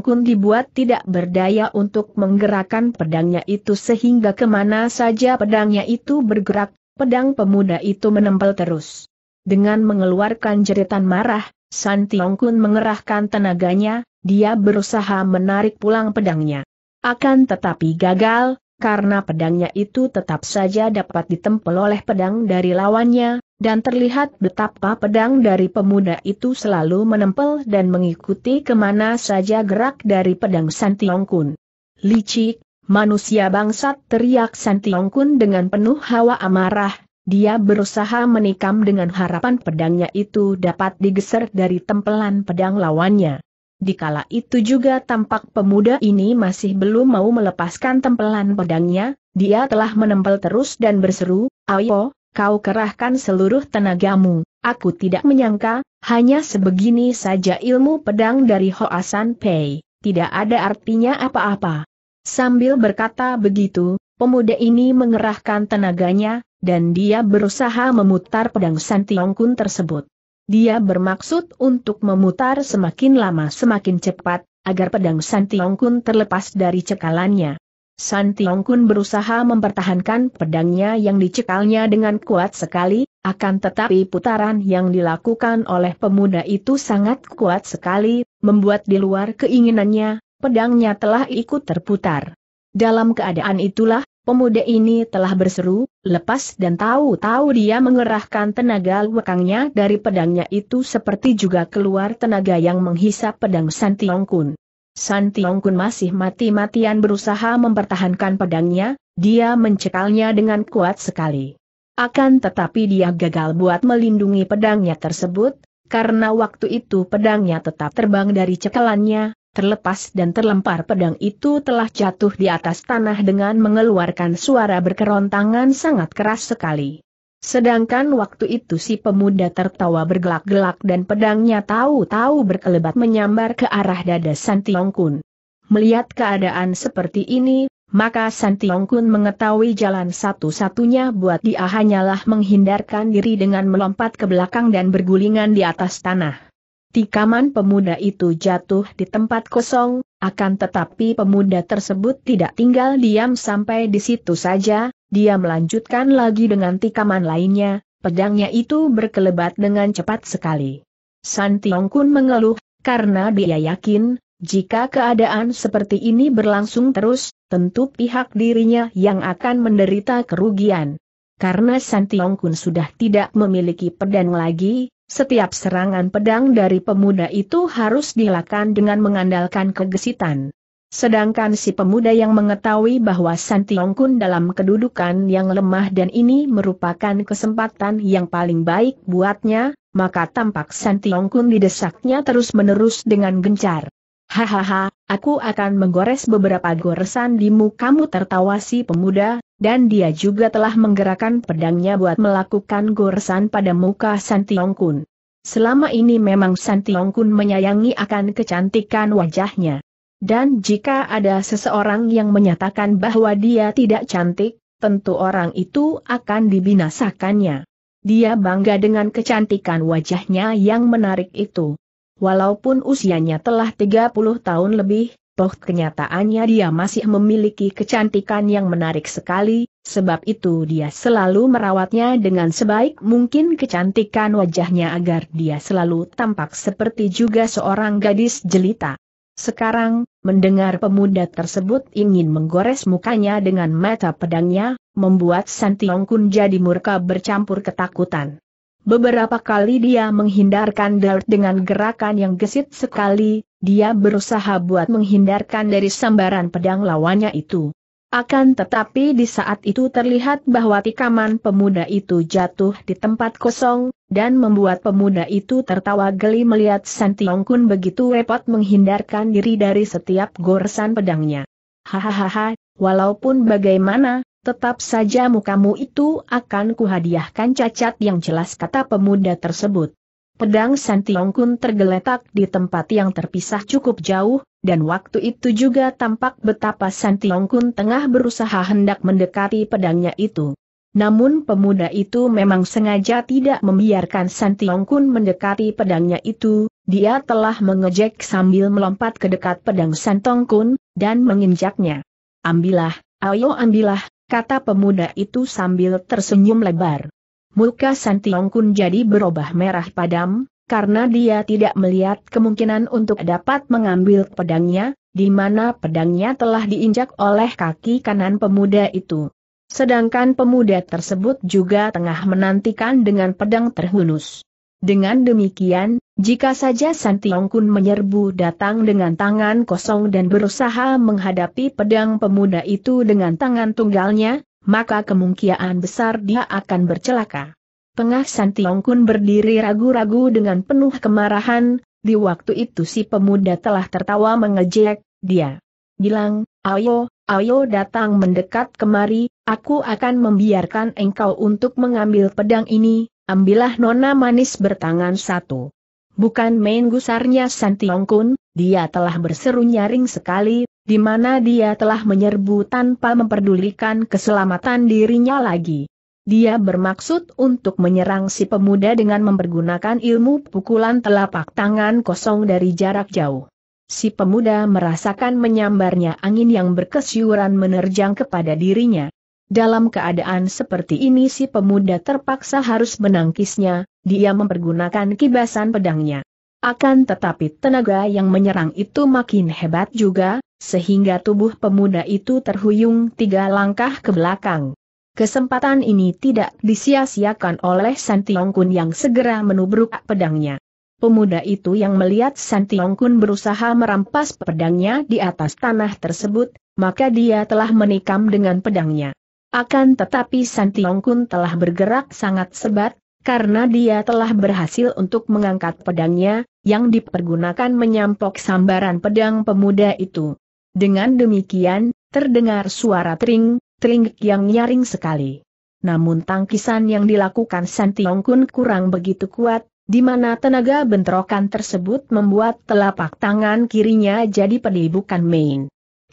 Kun dibuat tidak berdaya untuk menggerakkan pedangnya itu sehingga kemana saja pedangnya itu bergerak, pedang pemuda itu menempel terus. Dengan mengeluarkan jeritan marah, San Tiong Kun mengerahkan tenaganya, dia berusaha menarik pulang pedangnya. Akan tetapi gagal, karena pedangnya itu tetap saja dapat ditempel oleh pedang dari lawannya, dan terlihat betapa pedang dari pemuda itu selalu menempel dan mengikuti kemana saja gerak dari pedang San Tiong Kun. Licik, manusia bangsat teriak San Tiong Kun dengan penuh hawa amarah, dia berusaha menikam dengan harapan pedangnya itu dapat digeser dari tempelan pedang lawannya. Dikala itu juga tampak pemuda ini masih belum mau melepaskan tempelan pedangnya, dia telah menempel terus dan berseru, Ayo, kau kerahkan seluruh tenagamu. Aku tidak menyangka, hanya sebegini saja ilmu pedang dari Hoasan Pei, tidak ada artinya apa-apa. Sambil berkata begitu, Pemuda ini mengerahkan tenaganya, dan dia berusaha memutar pedang Santiongkun tersebut. Dia bermaksud untuk memutar semakin lama semakin cepat, agar pedang Santiongkun terlepas dari cekalannya. Santiongkun berusaha mempertahankan pedangnya yang dicekalnya dengan kuat sekali, akan tetapi putaran yang dilakukan oleh pemuda itu sangat kuat sekali, membuat di luar keinginannya, pedangnya telah ikut terputar. Dalam keadaan itulah, pemuda ini telah berseru, lepas dan tahu-tahu dia mengerahkan tenaga lekangnya dari pedangnya itu seperti juga keluar tenaga yang menghisap pedang Tiong Kun. Tiong Kun masih mati-matian berusaha mempertahankan pedangnya, dia mencekalnya dengan kuat sekali. Akan tetapi dia gagal buat melindungi pedangnya tersebut, karena waktu itu pedangnya tetap terbang dari cekalannya, terlepas dan terlempar pedang itu telah jatuh di atas tanah dengan mengeluarkan suara berkerontangan sangat keras sekali. Sedangkan waktu itu si pemuda tertawa bergelak-gelak dan pedangnya tahu-tahu berkelebat menyambar ke arah dada Santiong Kun. Melihat keadaan seperti ini, maka Santiong Kun mengetahui jalan satu-satunya buat dia hanyalah menghindarkan diri dengan melompat ke belakang dan bergulingan di atas tanah. Tikaman pemuda itu jatuh di tempat kosong, akan tetapi pemuda tersebut tidak tinggal diam sampai di situ saja, dia melanjutkan lagi dengan tikaman lainnya, pedangnya itu berkelebat dengan cepat sekali. San Tiong Kun mengeluh, karena dia yakin, jika keadaan seperti ini berlangsung terus, tentu pihak dirinya yang akan menderita kerugian. Karena San Tiong Kun sudah tidak memiliki pedang lagi, setiap serangan pedang dari pemuda itu harus dilakukan dengan mengandalkan kegesitan. Sedangkan si pemuda yang mengetahui bahwa San Tiong Kun dalam kedudukan yang lemah dan ini merupakan kesempatan yang paling baik buatnya, maka tampak San Tiong Kun didesaknya terus-menerus dengan gencar. Hahaha, aku akan menggores beberapa goresan di mukamu tertawa si pemuda, dan dia juga telah menggerakkan pedangnya buat melakukan goresan pada muka Santiong Kun. Selama ini memang Santiong Kun menyayangi akan kecantikan wajahnya. Dan jika ada seseorang yang menyatakan bahwa dia tidak cantik, tentu orang itu akan dibinasakannya. Dia bangga dengan kecantikan wajahnya yang menarik itu. Walaupun usianya telah 30 tahun lebih, toh kenyataannya dia masih memiliki kecantikan yang menarik sekali, sebab itu dia selalu merawatnya dengan sebaik mungkin kecantikan wajahnya agar dia selalu tampak seperti juga seorang gadis jelita. Sekarang, mendengar pemuda tersebut ingin menggores mukanya dengan mata pedangnya, membuat Santiong Kun jadi murka bercampur ketakutan. Beberapa kali dia menghindarkan dart dengan gerakan yang gesit sekali, dia berusaha buat menghindarkan dari sambaran pedang lawannya itu. Akan tetapi di saat itu terlihat bahwa tikaman pemuda itu jatuh di tempat kosong, dan membuat pemuda itu tertawa geli melihat Santiong Kun begitu repot menghindarkan diri dari setiap goresan pedangnya. Hahaha, walaupun bagaimana, tetap saja mukamu itu akan kuhadiahkan cacat yang jelas kata pemuda tersebut. Pedang Santiong Kun tergeletak di tempat yang terpisah cukup jauh, dan waktu itu juga tampak betapa Santiong Kun tengah berusaha hendak mendekati pedangnya itu. Namun pemuda itu memang sengaja tidak membiarkan Santiong Kun mendekati pedangnya itu, dia telah mengejek sambil melompat ke dekat pedang Santiong Kun, dan menginjaknya. ambillah ayo ambillah kata pemuda itu sambil tersenyum lebar. Muka Santiong Kun jadi berubah merah padam, karena dia tidak melihat kemungkinan untuk dapat mengambil pedangnya, di mana pedangnya telah diinjak oleh kaki kanan pemuda itu. Sedangkan pemuda tersebut juga tengah menantikan dengan pedang terhunus. Dengan demikian, jika saja San Tiong Kun menyerbu datang dengan tangan kosong dan berusaha menghadapi pedang pemuda itu dengan tangan tunggalnya, maka kemungkinan besar dia akan bercelaka. Pengah San Tiong Kun berdiri ragu-ragu dengan penuh kemarahan, di waktu itu si pemuda telah tertawa mengejek, dia bilang, ayo, ayo datang mendekat kemari, aku akan membiarkan engkau untuk mengambil pedang ini, Ambillah nona manis bertangan satu. Bukan main gusarnya Santiong Kun, dia telah berseru nyaring sekali, di mana dia telah menyerbu tanpa memperdulikan keselamatan dirinya lagi. Dia bermaksud untuk menyerang si pemuda dengan mempergunakan ilmu pukulan telapak tangan kosong dari jarak jauh. Si pemuda merasakan menyambarnya angin yang berkesiuran menerjang kepada dirinya. Dalam keadaan seperti ini si pemuda terpaksa harus menangkisnya, dia mempergunakan kibasan pedangnya. Akan tetapi tenaga yang menyerang itu makin hebat juga, sehingga tubuh pemuda itu terhuyung tiga langkah ke belakang. Kesempatan ini tidak disia-siakan oleh San Kun yang segera menubruk pedangnya. Pemuda itu yang melihat San Kun berusaha merampas pedangnya di atas tanah tersebut, maka dia telah menikam dengan pedangnya. Akan tetapi Tiong Kun telah bergerak sangat sebat, karena dia telah berhasil untuk mengangkat pedangnya, yang dipergunakan menyampok sambaran pedang pemuda itu. Dengan demikian, terdengar suara tring tring yang nyaring sekali. Namun tangkisan yang dilakukan Tiong Kun kurang begitu kuat, di mana tenaga bentrokan tersebut membuat telapak tangan kirinya jadi pedih bukan main.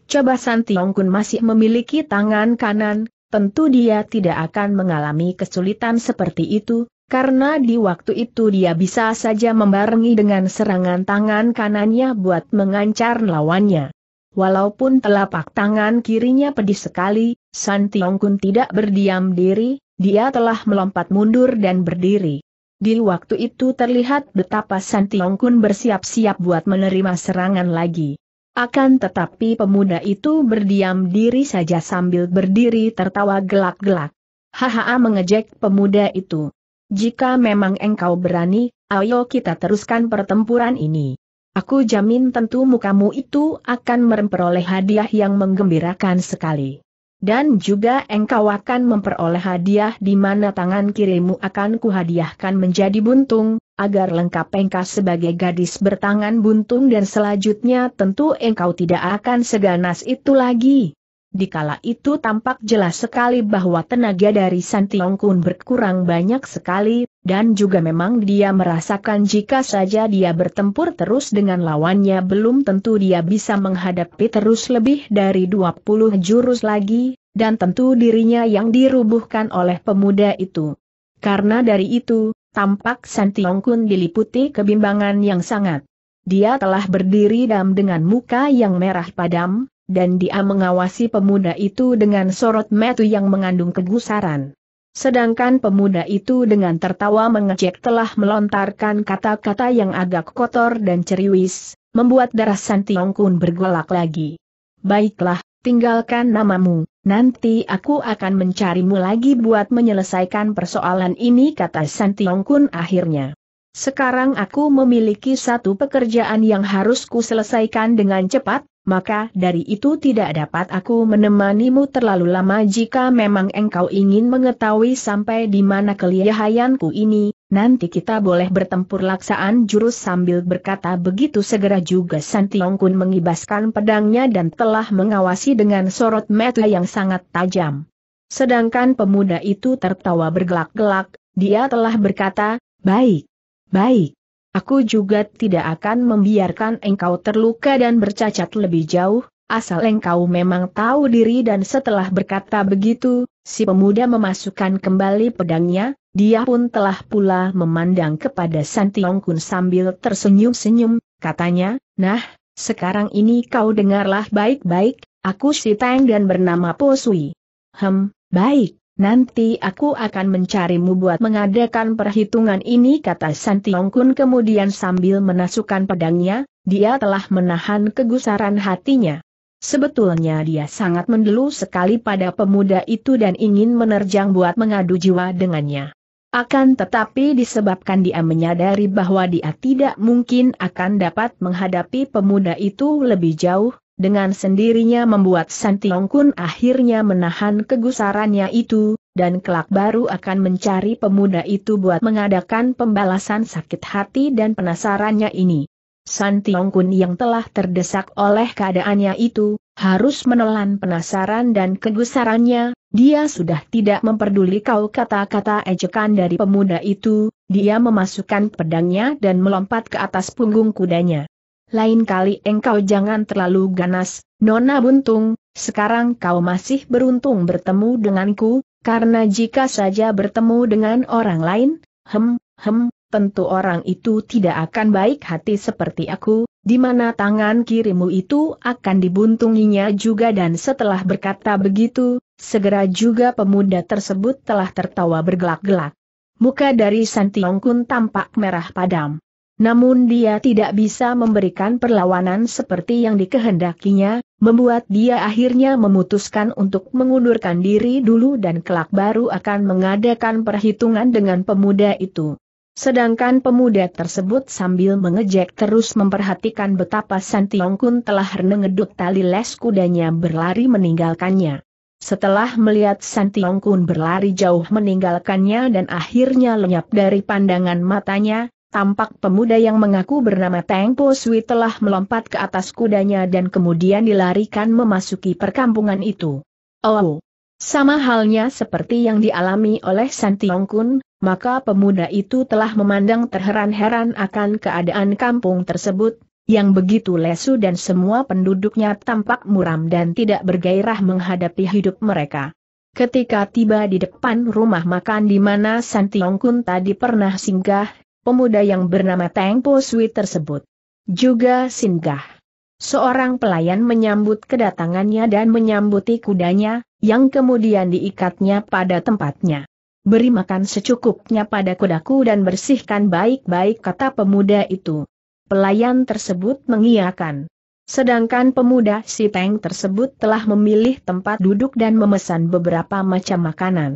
Coba Tiong Kun masih memiliki tangan kanan, tentu dia tidak akan mengalami kesulitan seperti itu, karena di waktu itu dia bisa saja membarengi dengan serangan tangan kanannya buat mengancar lawannya. Walaupun telapak tangan kirinya pedih sekali, San Longkun tidak berdiam diri, dia telah melompat mundur dan berdiri. Di waktu itu terlihat betapa San Longkun bersiap-siap buat menerima serangan lagi. Akan tetapi pemuda itu berdiam diri saja sambil berdiri tertawa gelak-gelak. Hahaha, mengejek pemuda itu. Jika memang engkau berani, ayo kita teruskan pertempuran ini. Aku jamin tentu mukamu itu akan memperoleh hadiah yang menggembirakan sekali dan juga engkau akan memperoleh hadiah di mana tangan kirimu akan kuhadiahkan menjadi buntung, agar lengkap engkau sebagai gadis bertangan buntung dan selanjutnya tentu engkau tidak akan seganas itu lagi. Dikala itu tampak jelas sekali bahwa tenaga dari Tiong Kun berkurang banyak sekali, dan juga memang dia merasakan jika saja dia bertempur terus dengan lawannya belum tentu dia bisa menghadapi terus lebih dari 20 jurus lagi, dan tentu dirinya yang dirubuhkan oleh pemuda itu. Karena dari itu, tampak Tiong Kun diliputi kebimbangan yang sangat. Dia telah berdiri dam dengan muka yang merah padam, dan dia mengawasi pemuda itu dengan sorot metu yang mengandung kegusaran. Sedangkan pemuda itu dengan tertawa mengecek telah melontarkan kata-kata yang agak kotor dan ceriwis, membuat darah Santiong Kun bergolak lagi. Baiklah, tinggalkan namamu, nanti aku akan mencarimu lagi buat menyelesaikan persoalan ini kata Santiong Kun akhirnya. Sekarang aku memiliki satu pekerjaan yang harus selesaikan dengan cepat, maka dari itu tidak dapat aku menemanimu terlalu lama jika memang engkau ingin mengetahui sampai di mana kelihayanku ini, nanti kita boleh bertempur laksaan jurus sambil berkata begitu segera juga Santiong Kun mengibaskan pedangnya dan telah mengawasi dengan sorot mata yang sangat tajam. Sedangkan pemuda itu tertawa bergelak-gelak, dia telah berkata, baik, baik. Aku juga tidak akan membiarkan engkau terluka dan bercacat lebih jauh, asal engkau memang tahu diri dan setelah berkata begitu, si pemuda memasukkan kembali pedangnya, dia pun telah pula memandang kepada Santiong Kun sambil tersenyum-senyum, katanya, nah, sekarang ini kau dengarlah baik-baik, aku si Tang dan bernama Po Sui. Hem, baik. Nanti aku akan mencarimu buat mengadakan perhitungan ini kata Tiong Kun kemudian sambil menasukkan pedangnya, dia telah menahan kegusaran hatinya. Sebetulnya dia sangat mendelu sekali pada pemuda itu dan ingin menerjang buat mengadu jiwa dengannya. Akan tetapi disebabkan dia menyadari bahwa dia tidak mungkin akan dapat menghadapi pemuda itu lebih jauh, dengan sendirinya membuat Tiong Kun akhirnya menahan kegusarannya itu, dan kelak baru akan mencari pemuda itu buat mengadakan pembalasan sakit hati dan penasarannya ini. Tiong Kun yang telah terdesak oleh keadaannya itu, harus menelan penasaran dan kegusarannya, dia sudah tidak memperduli kau kata-kata ejekan dari pemuda itu, dia memasukkan pedangnya dan melompat ke atas punggung kudanya lain kali engkau jangan terlalu ganas, Nona Buntung, sekarang kau masih beruntung bertemu denganku, karena jika saja bertemu dengan orang lain, hem, hem, tentu orang itu tidak akan baik hati seperti aku, di mana tangan kirimu itu akan dibuntunginya juga dan setelah berkata begitu, segera juga pemuda tersebut telah tertawa bergelak-gelak. Muka dari Santiong Kun tampak merah padam. Namun dia tidak bisa memberikan perlawanan seperti yang dikehendakinya, membuat dia akhirnya memutuskan untuk mengundurkan diri dulu dan kelak baru akan mengadakan perhitungan dengan pemuda itu. Sedangkan pemuda tersebut sambil mengejek terus memperhatikan betapa Santiong Kun telah renengeduk tali les kudanya berlari meninggalkannya. Setelah melihat Santiong Kun berlari jauh meninggalkannya dan akhirnya lenyap dari pandangan matanya, tampak pemuda yang mengaku bernama Teng Po Sui telah melompat ke atas kudanya dan kemudian dilarikan memasuki perkampungan itu. Oh, sama halnya seperti yang dialami oleh San Tiong Kun, maka pemuda itu telah memandang terheran-heran akan keadaan kampung tersebut, yang begitu lesu dan semua penduduknya tampak muram dan tidak bergairah menghadapi hidup mereka. Ketika tiba di depan rumah makan di mana San Tiong Kun tadi pernah singgah, pemuda yang bernama Tang Po Sui tersebut. Juga singgah. Seorang pelayan menyambut kedatangannya dan menyambuti kudanya, yang kemudian diikatnya pada tempatnya. Beri makan secukupnya pada kudaku dan bersihkan baik-baik kata pemuda itu. Pelayan tersebut mengiyakan. Sedangkan pemuda si Teng tersebut telah memilih tempat duduk dan memesan beberapa macam makanan.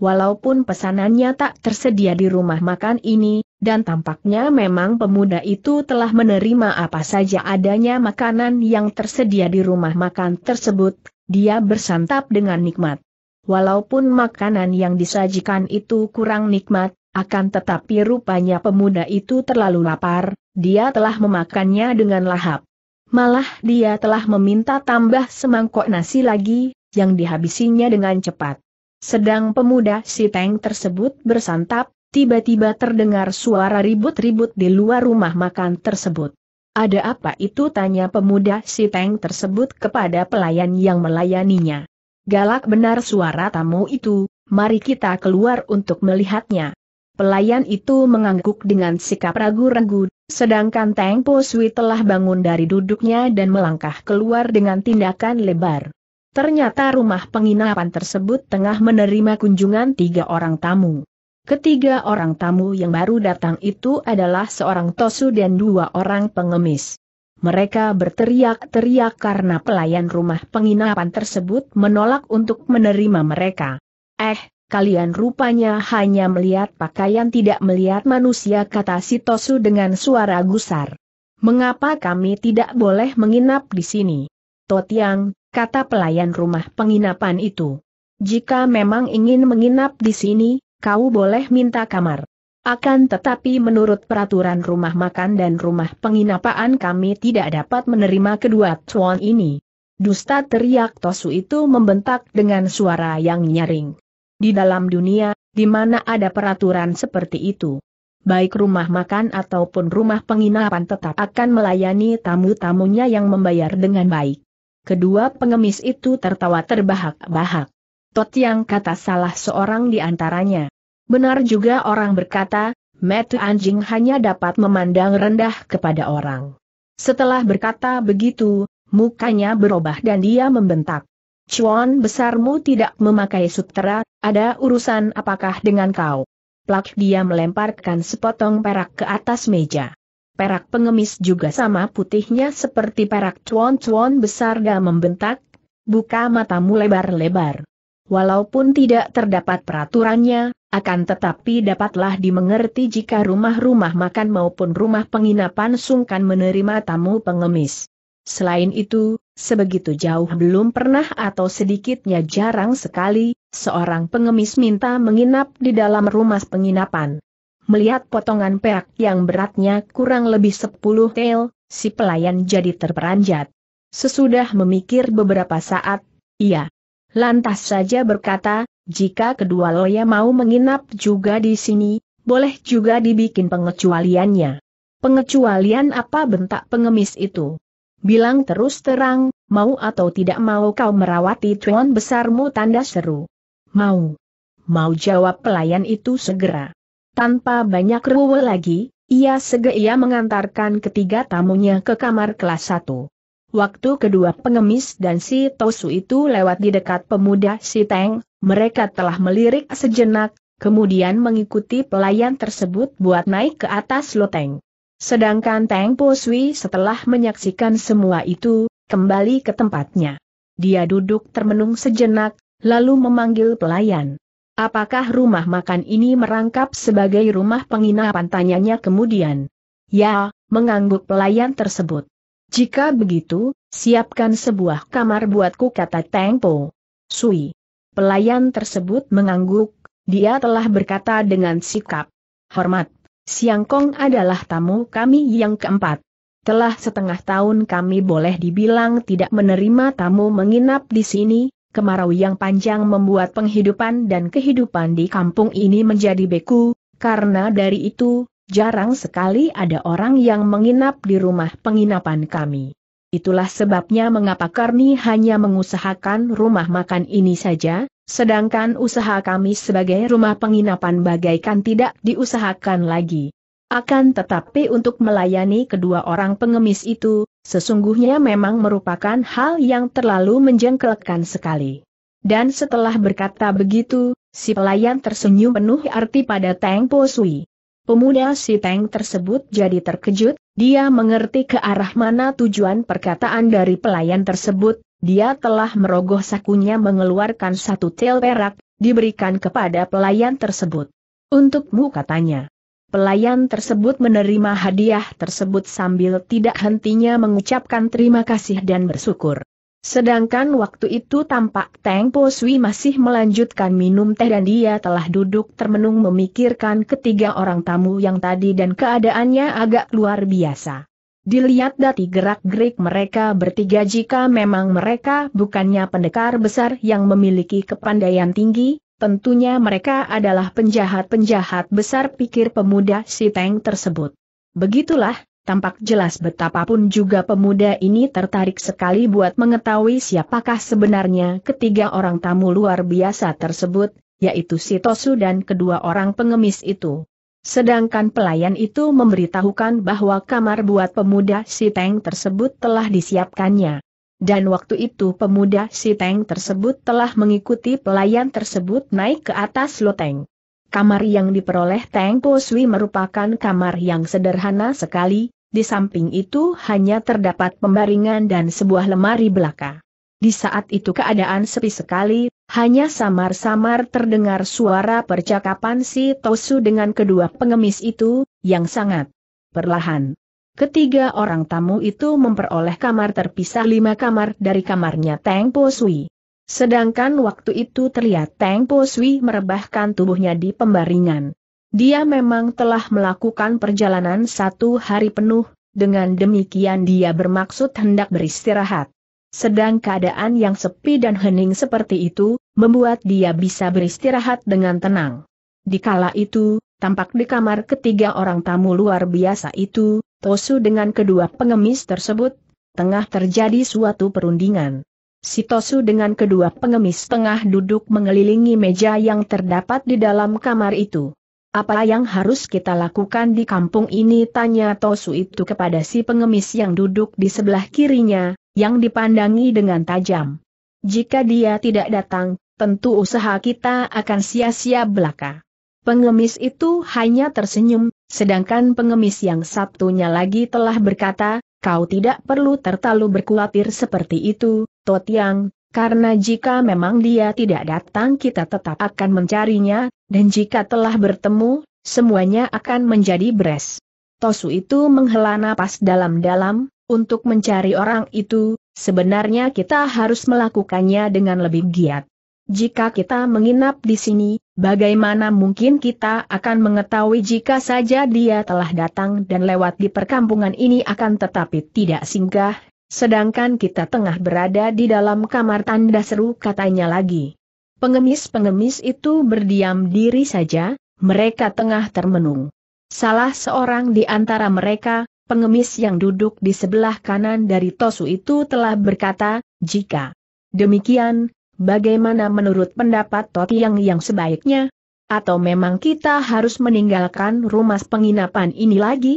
Walaupun pesanannya tak tersedia di rumah makan ini, dan tampaknya memang pemuda itu telah menerima apa saja adanya makanan yang tersedia di rumah makan tersebut, dia bersantap dengan nikmat. Walaupun makanan yang disajikan itu kurang nikmat, akan tetapi rupanya pemuda itu terlalu lapar, dia telah memakannya dengan lahap. Malah dia telah meminta tambah semangkok nasi lagi, yang dihabisinya dengan cepat. Sedang pemuda si Teng tersebut bersantap, tiba-tiba terdengar suara ribut-ribut di luar rumah makan tersebut. Ada apa itu tanya pemuda si Teng tersebut kepada pelayan yang melayaninya. Galak benar suara tamu itu, mari kita keluar untuk melihatnya. Pelayan itu mengangguk dengan sikap ragu-ragu, sedangkan Teng Po Sui telah bangun dari duduknya dan melangkah keluar dengan tindakan lebar. Ternyata rumah penginapan tersebut tengah menerima kunjungan tiga orang tamu. Ketiga orang tamu yang baru datang itu adalah seorang tosu dan dua orang pengemis. Mereka berteriak-teriak karena pelayan rumah penginapan tersebut menolak untuk menerima mereka. Eh, kalian rupanya hanya melihat pakaian tidak melihat manusia kata si tosu dengan suara gusar. Mengapa kami tidak boleh menginap di sini? Totiang, kata pelayan rumah penginapan itu. Jika memang ingin menginap di sini, kau boleh minta kamar. Akan tetapi menurut peraturan rumah makan dan rumah penginapan kami tidak dapat menerima kedua cuan ini. Dusta teriak Tosu itu membentak dengan suara yang nyaring. Di dalam dunia, di mana ada peraturan seperti itu. Baik rumah makan ataupun rumah penginapan tetap akan melayani tamu-tamunya yang membayar dengan baik. Kedua pengemis itu tertawa terbahak-bahak. Tot yang kata salah seorang di antaranya. Benar juga orang berkata, mata anjing hanya dapat memandang rendah kepada orang. Setelah berkata begitu, mukanya berubah dan dia membentak. Cuan besarmu tidak memakai sutera, ada urusan apakah dengan kau? Plak dia melemparkan sepotong perak ke atas meja. Perak pengemis juga sama putihnya seperti perak cuan-cuan besar dan membentak, buka matamu lebar-lebar. Walaupun tidak terdapat peraturannya, akan tetapi dapatlah dimengerti jika rumah-rumah makan maupun rumah penginapan sungkan menerima tamu pengemis. Selain itu, sebegitu jauh belum pernah atau sedikitnya jarang sekali, seorang pengemis minta menginap di dalam rumah penginapan. Melihat potongan perak yang beratnya kurang lebih 10 tel, si pelayan jadi terperanjat. Sesudah memikir beberapa saat, ia Lantas saja berkata, jika kedua loya mau menginap juga di sini, boleh juga dibikin pengecualiannya. Pengecualian apa bentak pengemis itu? Bilang terus terang, mau atau tidak mau kau merawati tuan besarmu tanda seru. Mau. Mau jawab pelayan itu segera. Tanpa banyak ruwe lagi, ia segera mengantarkan ketiga tamunya ke kamar kelas satu. Waktu kedua pengemis dan si Tosu itu lewat di dekat pemuda si Teng, mereka telah melirik sejenak, kemudian mengikuti pelayan tersebut buat naik ke atas loteng. Sedangkan Teng Po setelah menyaksikan semua itu, kembali ke tempatnya. Dia duduk termenung sejenak, lalu memanggil pelayan. Apakah rumah makan ini merangkap sebagai rumah penginapan tanyanya kemudian? Ya, mengangguk pelayan tersebut. Jika begitu, siapkan sebuah kamar buatku kata Tengpo. Sui. Pelayan tersebut mengangguk, dia telah berkata dengan sikap. Hormat, Siang Kong adalah tamu kami yang keempat. Telah setengah tahun kami boleh dibilang tidak menerima tamu menginap di sini, kemarau yang panjang membuat penghidupan dan kehidupan di kampung ini menjadi beku, karena dari itu, Jarang sekali ada orang yang menginap di rumah penginapan kami. Itulah sebabnya mengapa Karni hanya mengusahakan rumah makan ini saja, sedangkan usaha kami sebagai rumah penginapan bagaikan tidak diusahakan lagi. Akan tetapi untuk melayani kedua orang pengemis itu, sesungguhnya memang merupakan hal yang terlalu menjengkelkan sekali. Dan setelah berkata begitu, si pelayan tersenyum penuh arti pada Teng Po Sui. Pemuda si Teng tersebut jadi terkejut, dia mengerti ke arah mana tujuan perkataan dari pelayan tersebut, dia telah merogoh sakunya mengeluarkan satu tel perak, diberikan kepada pelayan tersebut. Untukmu katanya. Pelayan tersebut menerima hadiah tersebut sambil tidak hentinya mengucapkan terima kasih dan bersyukur. Sedangkan waktu itu tampak Teng Po Sui masih melanjutkan minum teh dan dia telah duduk termenung memikirkan ketiga orang tamu yang tadi dan keadaannya agak luar biasa. Dilihat dari gerak-gerik mereka bertiga jika memang mereka bukannya pendekar besar yang memiliki kepandaian tinggi, tentunya mereka adalah penjahat-penjahat besar pikir pemuda si Teng tersebut. Begitulah, Tampak jelas betapapun juga pemuda ini tertarik sekali buat mengetahui siapakah sebenarnya ketiga orang tamu luar biasa tersebut, yaitu Sitosu dan kedua orang pengemis itu. Sedangkan pelayan itu memberitahukan bahwa kamar buat pemuda Siteng tersebut telah disiapkannya. Dan waktu itu pemuda Siteng tersebut telah mengikuti pelayan tersebut naik ke atas loteng. Kamar yang diperoleh Teng Po Sui merupakan kamar yang sederhana sekali, di samping itu hanya terdapat pembaringan dan sebuah lemari belaka. Di saat itu keadaan sepi sekali, hanya samar-samar terdengar suara percakapan si Tosu dengan kedua pengemis itu, yang sangat perlahan. Ketiga orang tamu itu memperoleh kamar terpisah lima kamar dari kamarnya Teng Po Sui. Sedangkan waktu itu terlihat Teng Po Sui merebahkan tubuhnya di pembaringan. Dia memang telah melakukan perjalanan satu hari penuh, dengan demikian dia bermaksud hendak beristirahat. Sedang keadaan yang sepi dan hening seperti itu, membuat dia bisa beristirahat dengan tenang. Di kala itu, tampak di kamar ketiga orang tamu luar biasa itu, Tosu dengan kedua pengemis tersebut, tengah terjadi suatu perundingan. Si Tosu dengan kedua pengemis tengah duduk mengelilingi meja yang terdapat di dalam kamar itu. Apa yang harus kita lakukan di kampung ini? Tanya Tosu itu kepada si pengemis yang duduk di sebelah kirinya, yang dipandangi dengan tajam. Jika dia tidak datang, tentu usaha kita akan sia-sia belaka. Pengemis itu hanya tersenyum, sedangkan pengemis yang satunya lagi telah berkata, kau tidak perlu tertalu berkuatir seperti itu, Totiang, karena jika memang dia tidak datang kita tetap akan mencarinya, dan jika telah bertemu, semuanya akan menjadi beres. Tosu itu menghela napas dalam-dalam, untuk mencari orang itu, sebenarnya kita harus melakukannya dengan lebih giat. Jika kita menginap di sini, bagaimana mungkin kita akan mengetahui jika saja dia telah datang dan lewat di perkampungan ini akan tetapi tidak singgah, Sedangkan kita tengah berada di dalam kamar tanda seru katanya lagi. Pengemis-pengemis itu berdiam diri saja, mereka tengah termenung. Salah seorang di antara mereka, pengemis yang duduk di sebelah kanan dari Tosu itu telah berkata, jika demikian, bagaimana menurut pendapat Totiang yang sebaiknya? Atau memang kita harus meninggalkan rumah penginapan ini lagi?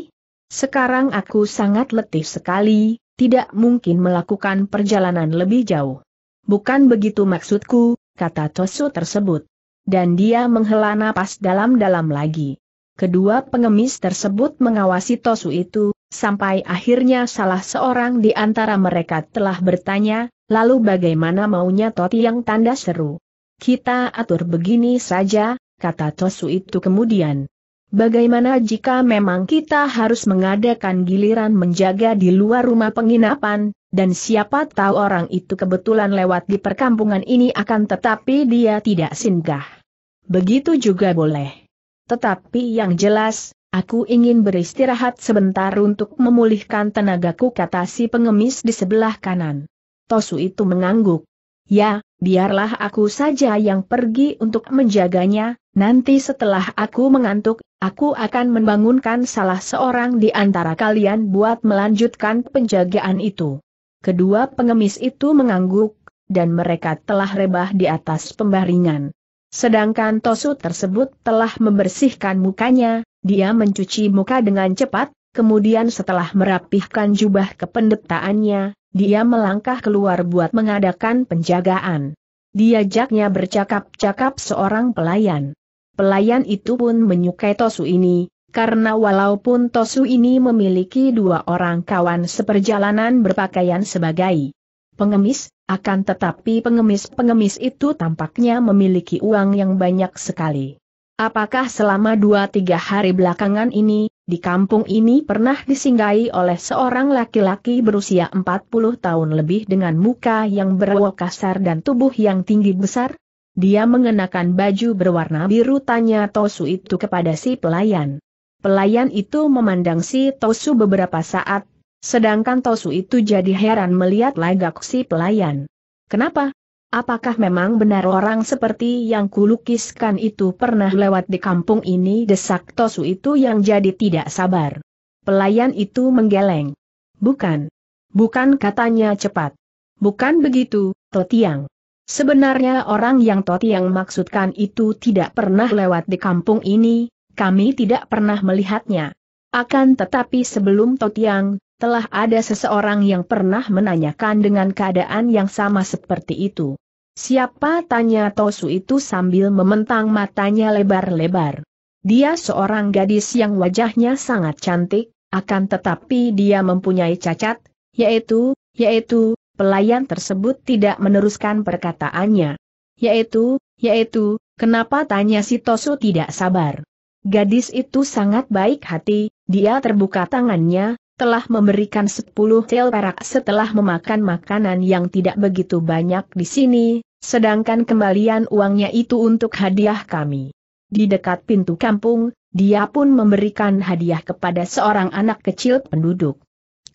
Sekarang aku sangat letih sekali, tidak mungkin melakukan perjalanan lebih jauh. Bukan begitu maksudku, kata Tosu tersebut. Dan dia menghela napas dalam-dalam lagi. Kedua pengemis tersebut mengawasi Tosu itu, sampai akhirnya salah seorang di antara mereka telah bertanya, lalu bagaimana maunya Toti yang tanda seru? Kita atur begini saja, kata Tosu itu kemudian. Bagaimana jika memang kita harus mengadakan giliran menjaga di luar rumah penginapan, dan siapa tahu orang itu kebetulan lewat di perkampungan ini akan tetapi dia tidak singgah. Begitu juga boleh. Tetapi yang jelas, aku ingin beristirahat sebentar untuk memulihkan tenagaku kata si pengemis di sebelah kanan. Tosu itu mengangguk. Ya, biarlah aku saja yang pergi untuk menjaganya, Nanti setelah aku mengantuk, aku akan membangunkan salah seorang di antara kalian buat melanjutkan penjagaan itu. Kedua pengemis itu mengangguk, dan mereka telah rebah di atas pembaringan. Sedangkan Tosu tersebut telah membersihkan mukanya, dia mencuci muka dengan cepat, kemudian setelah merapihkan jubah kependetaannya, dia melangkah keluar buat mengadakan penjagaan. Diajaknya bercakap-cakap seorang pelayan. Pelayan itu pun menyukai Tosu ini, karena walaupun Tosu ini memiliki dua orang kawan seperjalanan berpakaian sebagai pengemis, akan tetapi pengemis-pengemis itu tampaknya memiliki uang yang banyak sekali. Apakah selama dua tiga hari belakangan ini, di kampung ini pernah disinggahi oleh seorang laki-laki berusia 40 tahun lebih dengan muka yang berwok kasar dan tubuh yang tinggi besar? Dia mengenakan baju berwarna biru tanya Tosu itu kepada si pelayan. Pelayan itu memandang si Tosu beberapa saat, sedangkan Tosu itu jadi heran melihat lagak si pelayan. Kenapa? Apakah memang benar orang seperti yang kulukiskan itu pernah lewat di kampung ini desak Tosu itu yang jadi tidak sabar. Pelayan itu menggeleng. Bukan. Bukan katanya cepat. Bukan begitu, Totiang. Sebenarnya orang yang Toti yang maksudkan itu tidak pernah lewat di kampung ini, kami tidak pernah melihatnya. Akan tetapi sebelum Totiang, telah ada seseorang yang pernah menanyakan dengan keadaan yang sama seperti itu. Siapa tanya Tosu itu sambil mementang matanya lebar-lebar. Dia seorang gadis yang wajahnya sangat cantik, akan tetapi dia mempunyai cacat, yaitu, yaitu, pelayan tersebut tidak meneruskan perkataannya. Yaitu, yaitu, kenapa tanya si Tosu tidak sabar. Gadis itu sangat baik hati, dia terbuka tangannya, telah memberikan sepuluh tel perak setelah memakan makanan yang tidak begitu banyak di sini, sedangkan kembalian uangnya itu untuk hadiah kami. Di dekat pintu kampung, dia pun memberikan hadiah kepada seorang anak kecil penduduk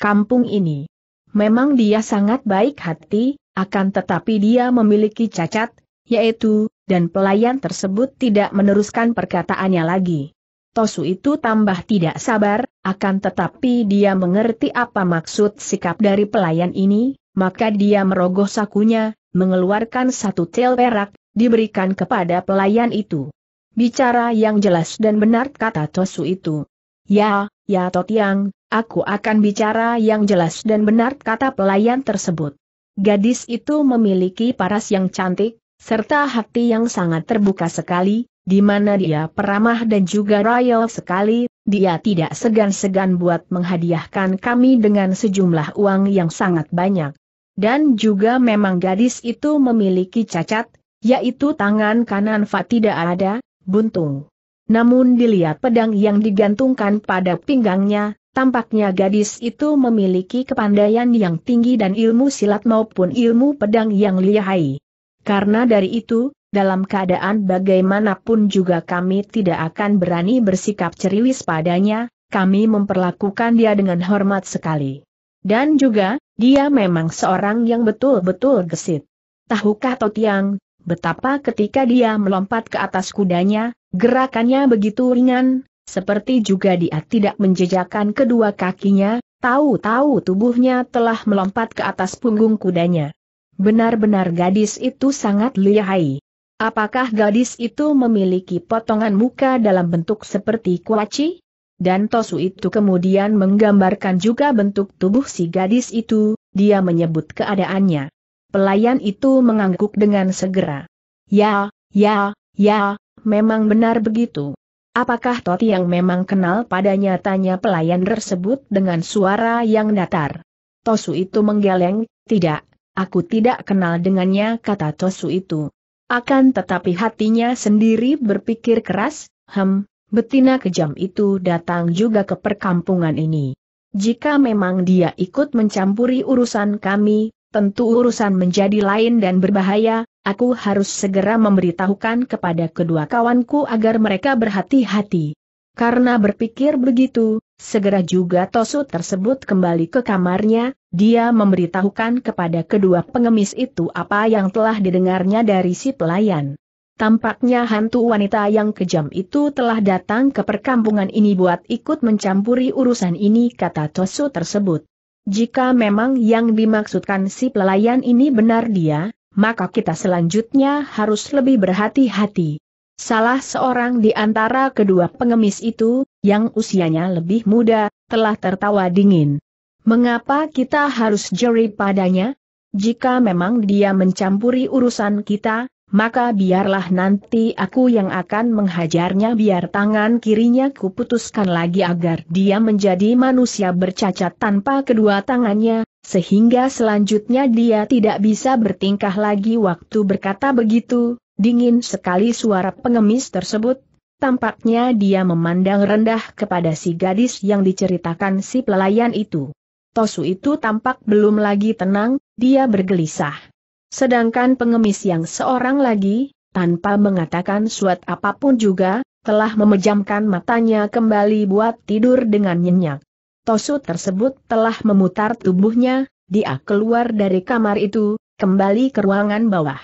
kampung ini. Memang dia sangat baik hati, akan tetapi dia memiliki cacat, yaitu, dan pelayan tersebut tidak meneruskan perkataannya lagi. Tosu itu tambah tidak sabar, akan tetapi dia mengerti apa maksud sikap dari pelayan ini, maka dia merogoh sakunya, mengeluarkan satu tel perak, diberikan kepada pelayan itu. Bicara yang jelas dan benar kata Tosu itu. Ya, ya Totiang, aku akan bicara yang jelas dan benar kata pelayan tersebut. Gadis itu memiliki paras yang cantik, serta hati yang sangat terbuka sekali, di mana dia peramah dan juga royal sekali, dia tidak segan-segan buat menghadiahkan kami dengan sejumlah uang yang sangat banyak. Dan juga memang gadis itu memiliki cacat, yaitu tangan kanan Fa tidak ada, buntung. Namun dilihat pedang yang digantungkan pada pinggangnya, Tampaknya gadis itu memiliki kepandaian yang tinggi dan ilmu silat maupun ilmu pedang yang lihai. Karena dari itu, dalam keadaan bagaimanapun juga kami tidak akan berani bersikap ceriwis padanya, kami memperlakukan dia dengan hormat sekali. Dan juga, dia memang seorang yang betul-betul gesit. Tahukah Totiang, betapa ketika dia melompat ke atas kudanya, gerakannya begitu ringan, seperti juga dia tidak menjejakkan kedua kakinya, tahu-tahu tubuhnya telah melompat ke atas punggung kudanya. Benar-benar gadis itu sangat lihai. Apakah gadis itu memiliki potongan muka dalam bentuk seperti kuaci? Dan Tosu itu kemudian menggambarkan juga bentuk tubuh si gadis itu, dia menyebut keadaannya. Pelayan itu mengangguk dengan segera. Ya, ya, ya, memang benar begitu. Apakah Toti yang memang kenal padanya tanya pelayan tersebut dengan suara yang datar. Tosu itu menggeleng, tidak, aku tidak kenal dengannya kata Tosu itu. Akan tetapi hatinya sendiri berpikir keras, hem, betina kejam itu datang juga ke perkampungan ini. Jika memang dia ikut mencampuri urusan kami, tentu urusan menjadi lain dan berbahaya, aku harus segera memberitahukan kepada kedua kawanku agar mereka berhati-hati. Karena berpikir begitu, segera juga Tosu tersebut kembali ke kamarnya, dia memberitahukan kepada kedua pengemis itu apa yang telah didengarnya dari si pelayan. Tampaknya hantu wanita yang kejam itu telah datang ke perkampungan ini buat ikut mencampuri urusan ini kata Tosu tersebut. Jika memang yang dimaksudkan si pelayan ini benar dia, maka kita selanjutnya harus lebih berhati-hati. Salah seorang di antara kedua pengemis itu, yang usianya lebih muda, telah tertawa dingin. Mengapa kita harus jeri padanya? Jika memang dia mencampuri urusan kita, maka biarlah nanti aku yang akan menghajarnya biar tangan kirinya kuputuskan lagi agar dia menjadi manusia bercacat tanpa kedua tangannya, sehingga selanjutnya dia tidak bisa bertingkah lagi waktu berkata begitu, dingin sekali suara pengemis tersebut, tampaknya dia memandang rendah kepada si gadis yang diceritakan si pelayan itu. Tosu itu tampak belum lagi tenang, dia bergelisah. Sedangkan pengemis yang seorang lagi, tanpa mengatakan suat apapun juga, telah memejamkan matanya kembali buat tidur dengan nyenyak. Tosu tersebut telah memutar tubuhnya, dia keluar dari kamar itu, kembali ke ruangan bawah.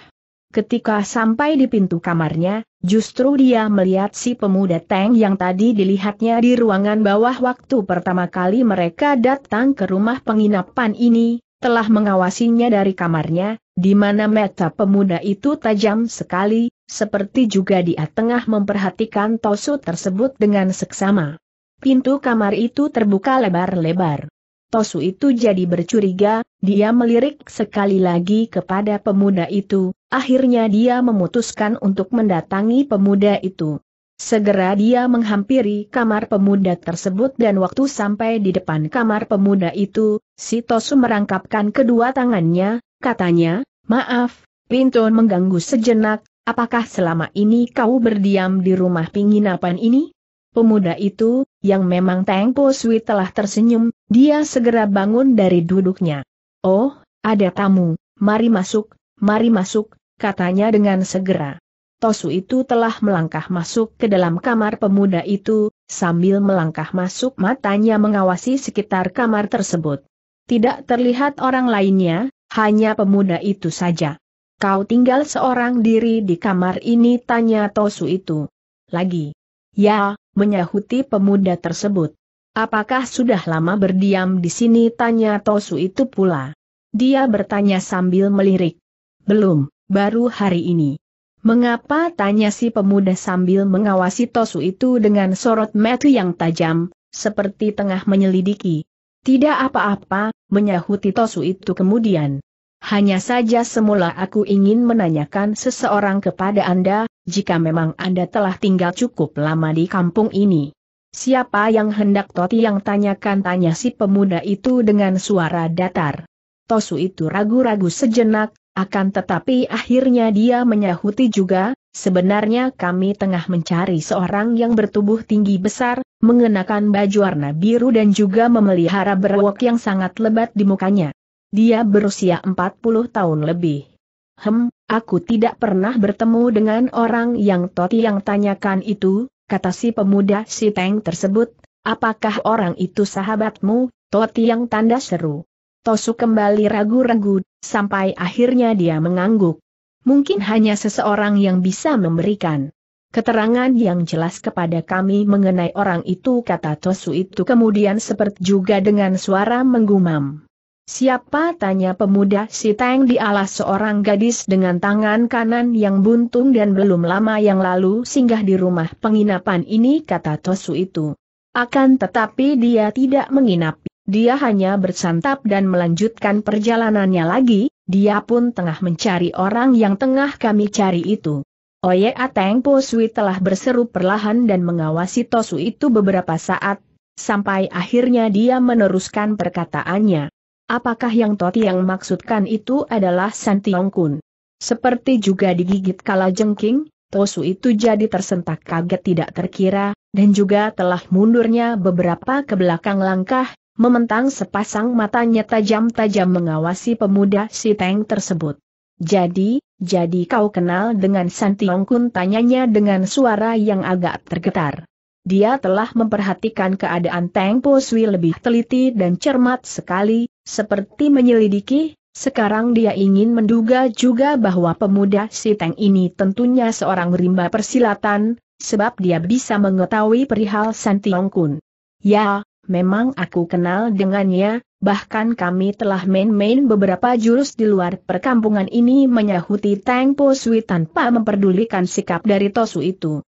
Ketika sampai di pintu kamarnya, justru dia melihat si pemuda Teng yang tadi dilihatnya di ruangan bawah waktu pertama kali mereka datang ke rumah penginapan ini, telah mengawasinya dari kamarnya, di mana mata pemuda itu tajam sekali, seperti juga dia tengah memperhatikan Tosu tersebut dengan seksama. Pintu kamar itu terbuka lebar-lebar. Tosu itu jadi bercuriga, dia melirik sekali lagi kepada pemuda itu, akhirnya dia memutuskan untuk mendatangi pemuda itu. Segera dia menghampiri kamar pemuda tersebut dan waktu sampai di depan kamar pemuda itu, Sitosu merangkapkan kedua tangannya, katanya, maaf, pintu mengganggu sejenak, apakah selama ini kau berdiam di rumah penginapan ini? Pemuda itu, yang memang Teng Po Sui telah tersenyum, dia segera bangun dari duduknya. Oh, ada tamu, mari masuk, mari masuk, katanya dengan segera. Tosu itu telah melangkah masuk ke dalam kamar pemuda itu, sambil melangkah masuk matanya mengawasi sekitar kamar tersebut. Tidak terlihat orang lainnya, hanya pemuda itu saja. Kau tinggal seorang diri di kamar ini tanya Tosu itu. Lagi. Ya, menyahuti pemuda tersebut. Apakah sudah lama berdiam di sini tanya Tosu itu pula. Dia bertanya sambil melirik. Belum, baru hari ini. Mengapa tanya si pemuda sambil mengawasi Tosu itu dengan sorot mata yang tajam, seperti tengah menyelidiki. Tidak apa-apa, menyahuti Tosu itu kemudian. Hanya saja semula aku ingin menanyakan seseorang kepada Anda, jika memang Anda telah tinggal cukup lama di kampung ini. Siapa yang hendak Toti yang tanyakan tanya si pemuda itu dengan suara datar. Tosu itu ragu-ragu sejenak, akan tetapi akhirnya dia menyahuti juga, sebenarnya kami tengah mencari seorang yang bertubuh tinggi besar, mengenakan baju warna biru dan juga memelihara berwok yang sangat lebat di mukanya. Dia berusia 40 tahun lebih. Hem, aku tidak pernah bertemu dengan orang yang Toti yang tanyakan itu, kata si pemuda si Teng tersebut, apakah orang itu sahabatmu, Toti yang tanda seru. Tosu kembali ragu-ragu, sampai akhirnya dia mengangguk. Mungkin hanya seseorang yang bisa memberikan keterangan yang jelas kepada kami mengenai orang itu kata Tosu itu kemudian seperti juga dengan suara menggumam. Siapa tanya pemuda si Tang di alas seorang gadis dengan tangan kanan yang buntung dan belum lama yang lalu singgah di rumah penginapan ini kata Tosu itu. Akan tetapi dia tidak menginap dia hanya bersantap dan melanjutkan perjalanannya lagi, dia pun tengah mencari orang yang tengah kami cari itu. Oye Ateng Posui telah berseru perlahan dan mengawasi Tosu itu beberapa saat, sampai akhirnya dia meneruskan perkataannya. Apakah yang Toti yang maksudkan itu adalah Tiong Kun? Seperti juga digigit kala jengking, Tosu itu jadi tersentak kaget tidak terkira, dan juga telah mundurnya beberapa ke belakang langkah, Mementang sepasang matanya tajam-tajam mengawasi pemuda si Teng tersebut. Jadi, jadi kau kenal dengan Tiong Kun tanyanya dengan suara yang agak tergetar. Dia telah memperhatikan keadaan Teng Po Sui lebih teliti dan cermat sekali, seperti menyelidiki sekarang dia ingin menduga juga bahwa pemuda si Teng ini tentunya seorang rimba persilatan, sebab dia bisa mengetahui perihal Tiong Kun. Ya, memang aku kenal dengannya, bahkan kami telah main-main beberapa jurus di luar perkampungan ini menyahuti Tang Po Sui tanpa memperdulikan sikap dari Tosu itu.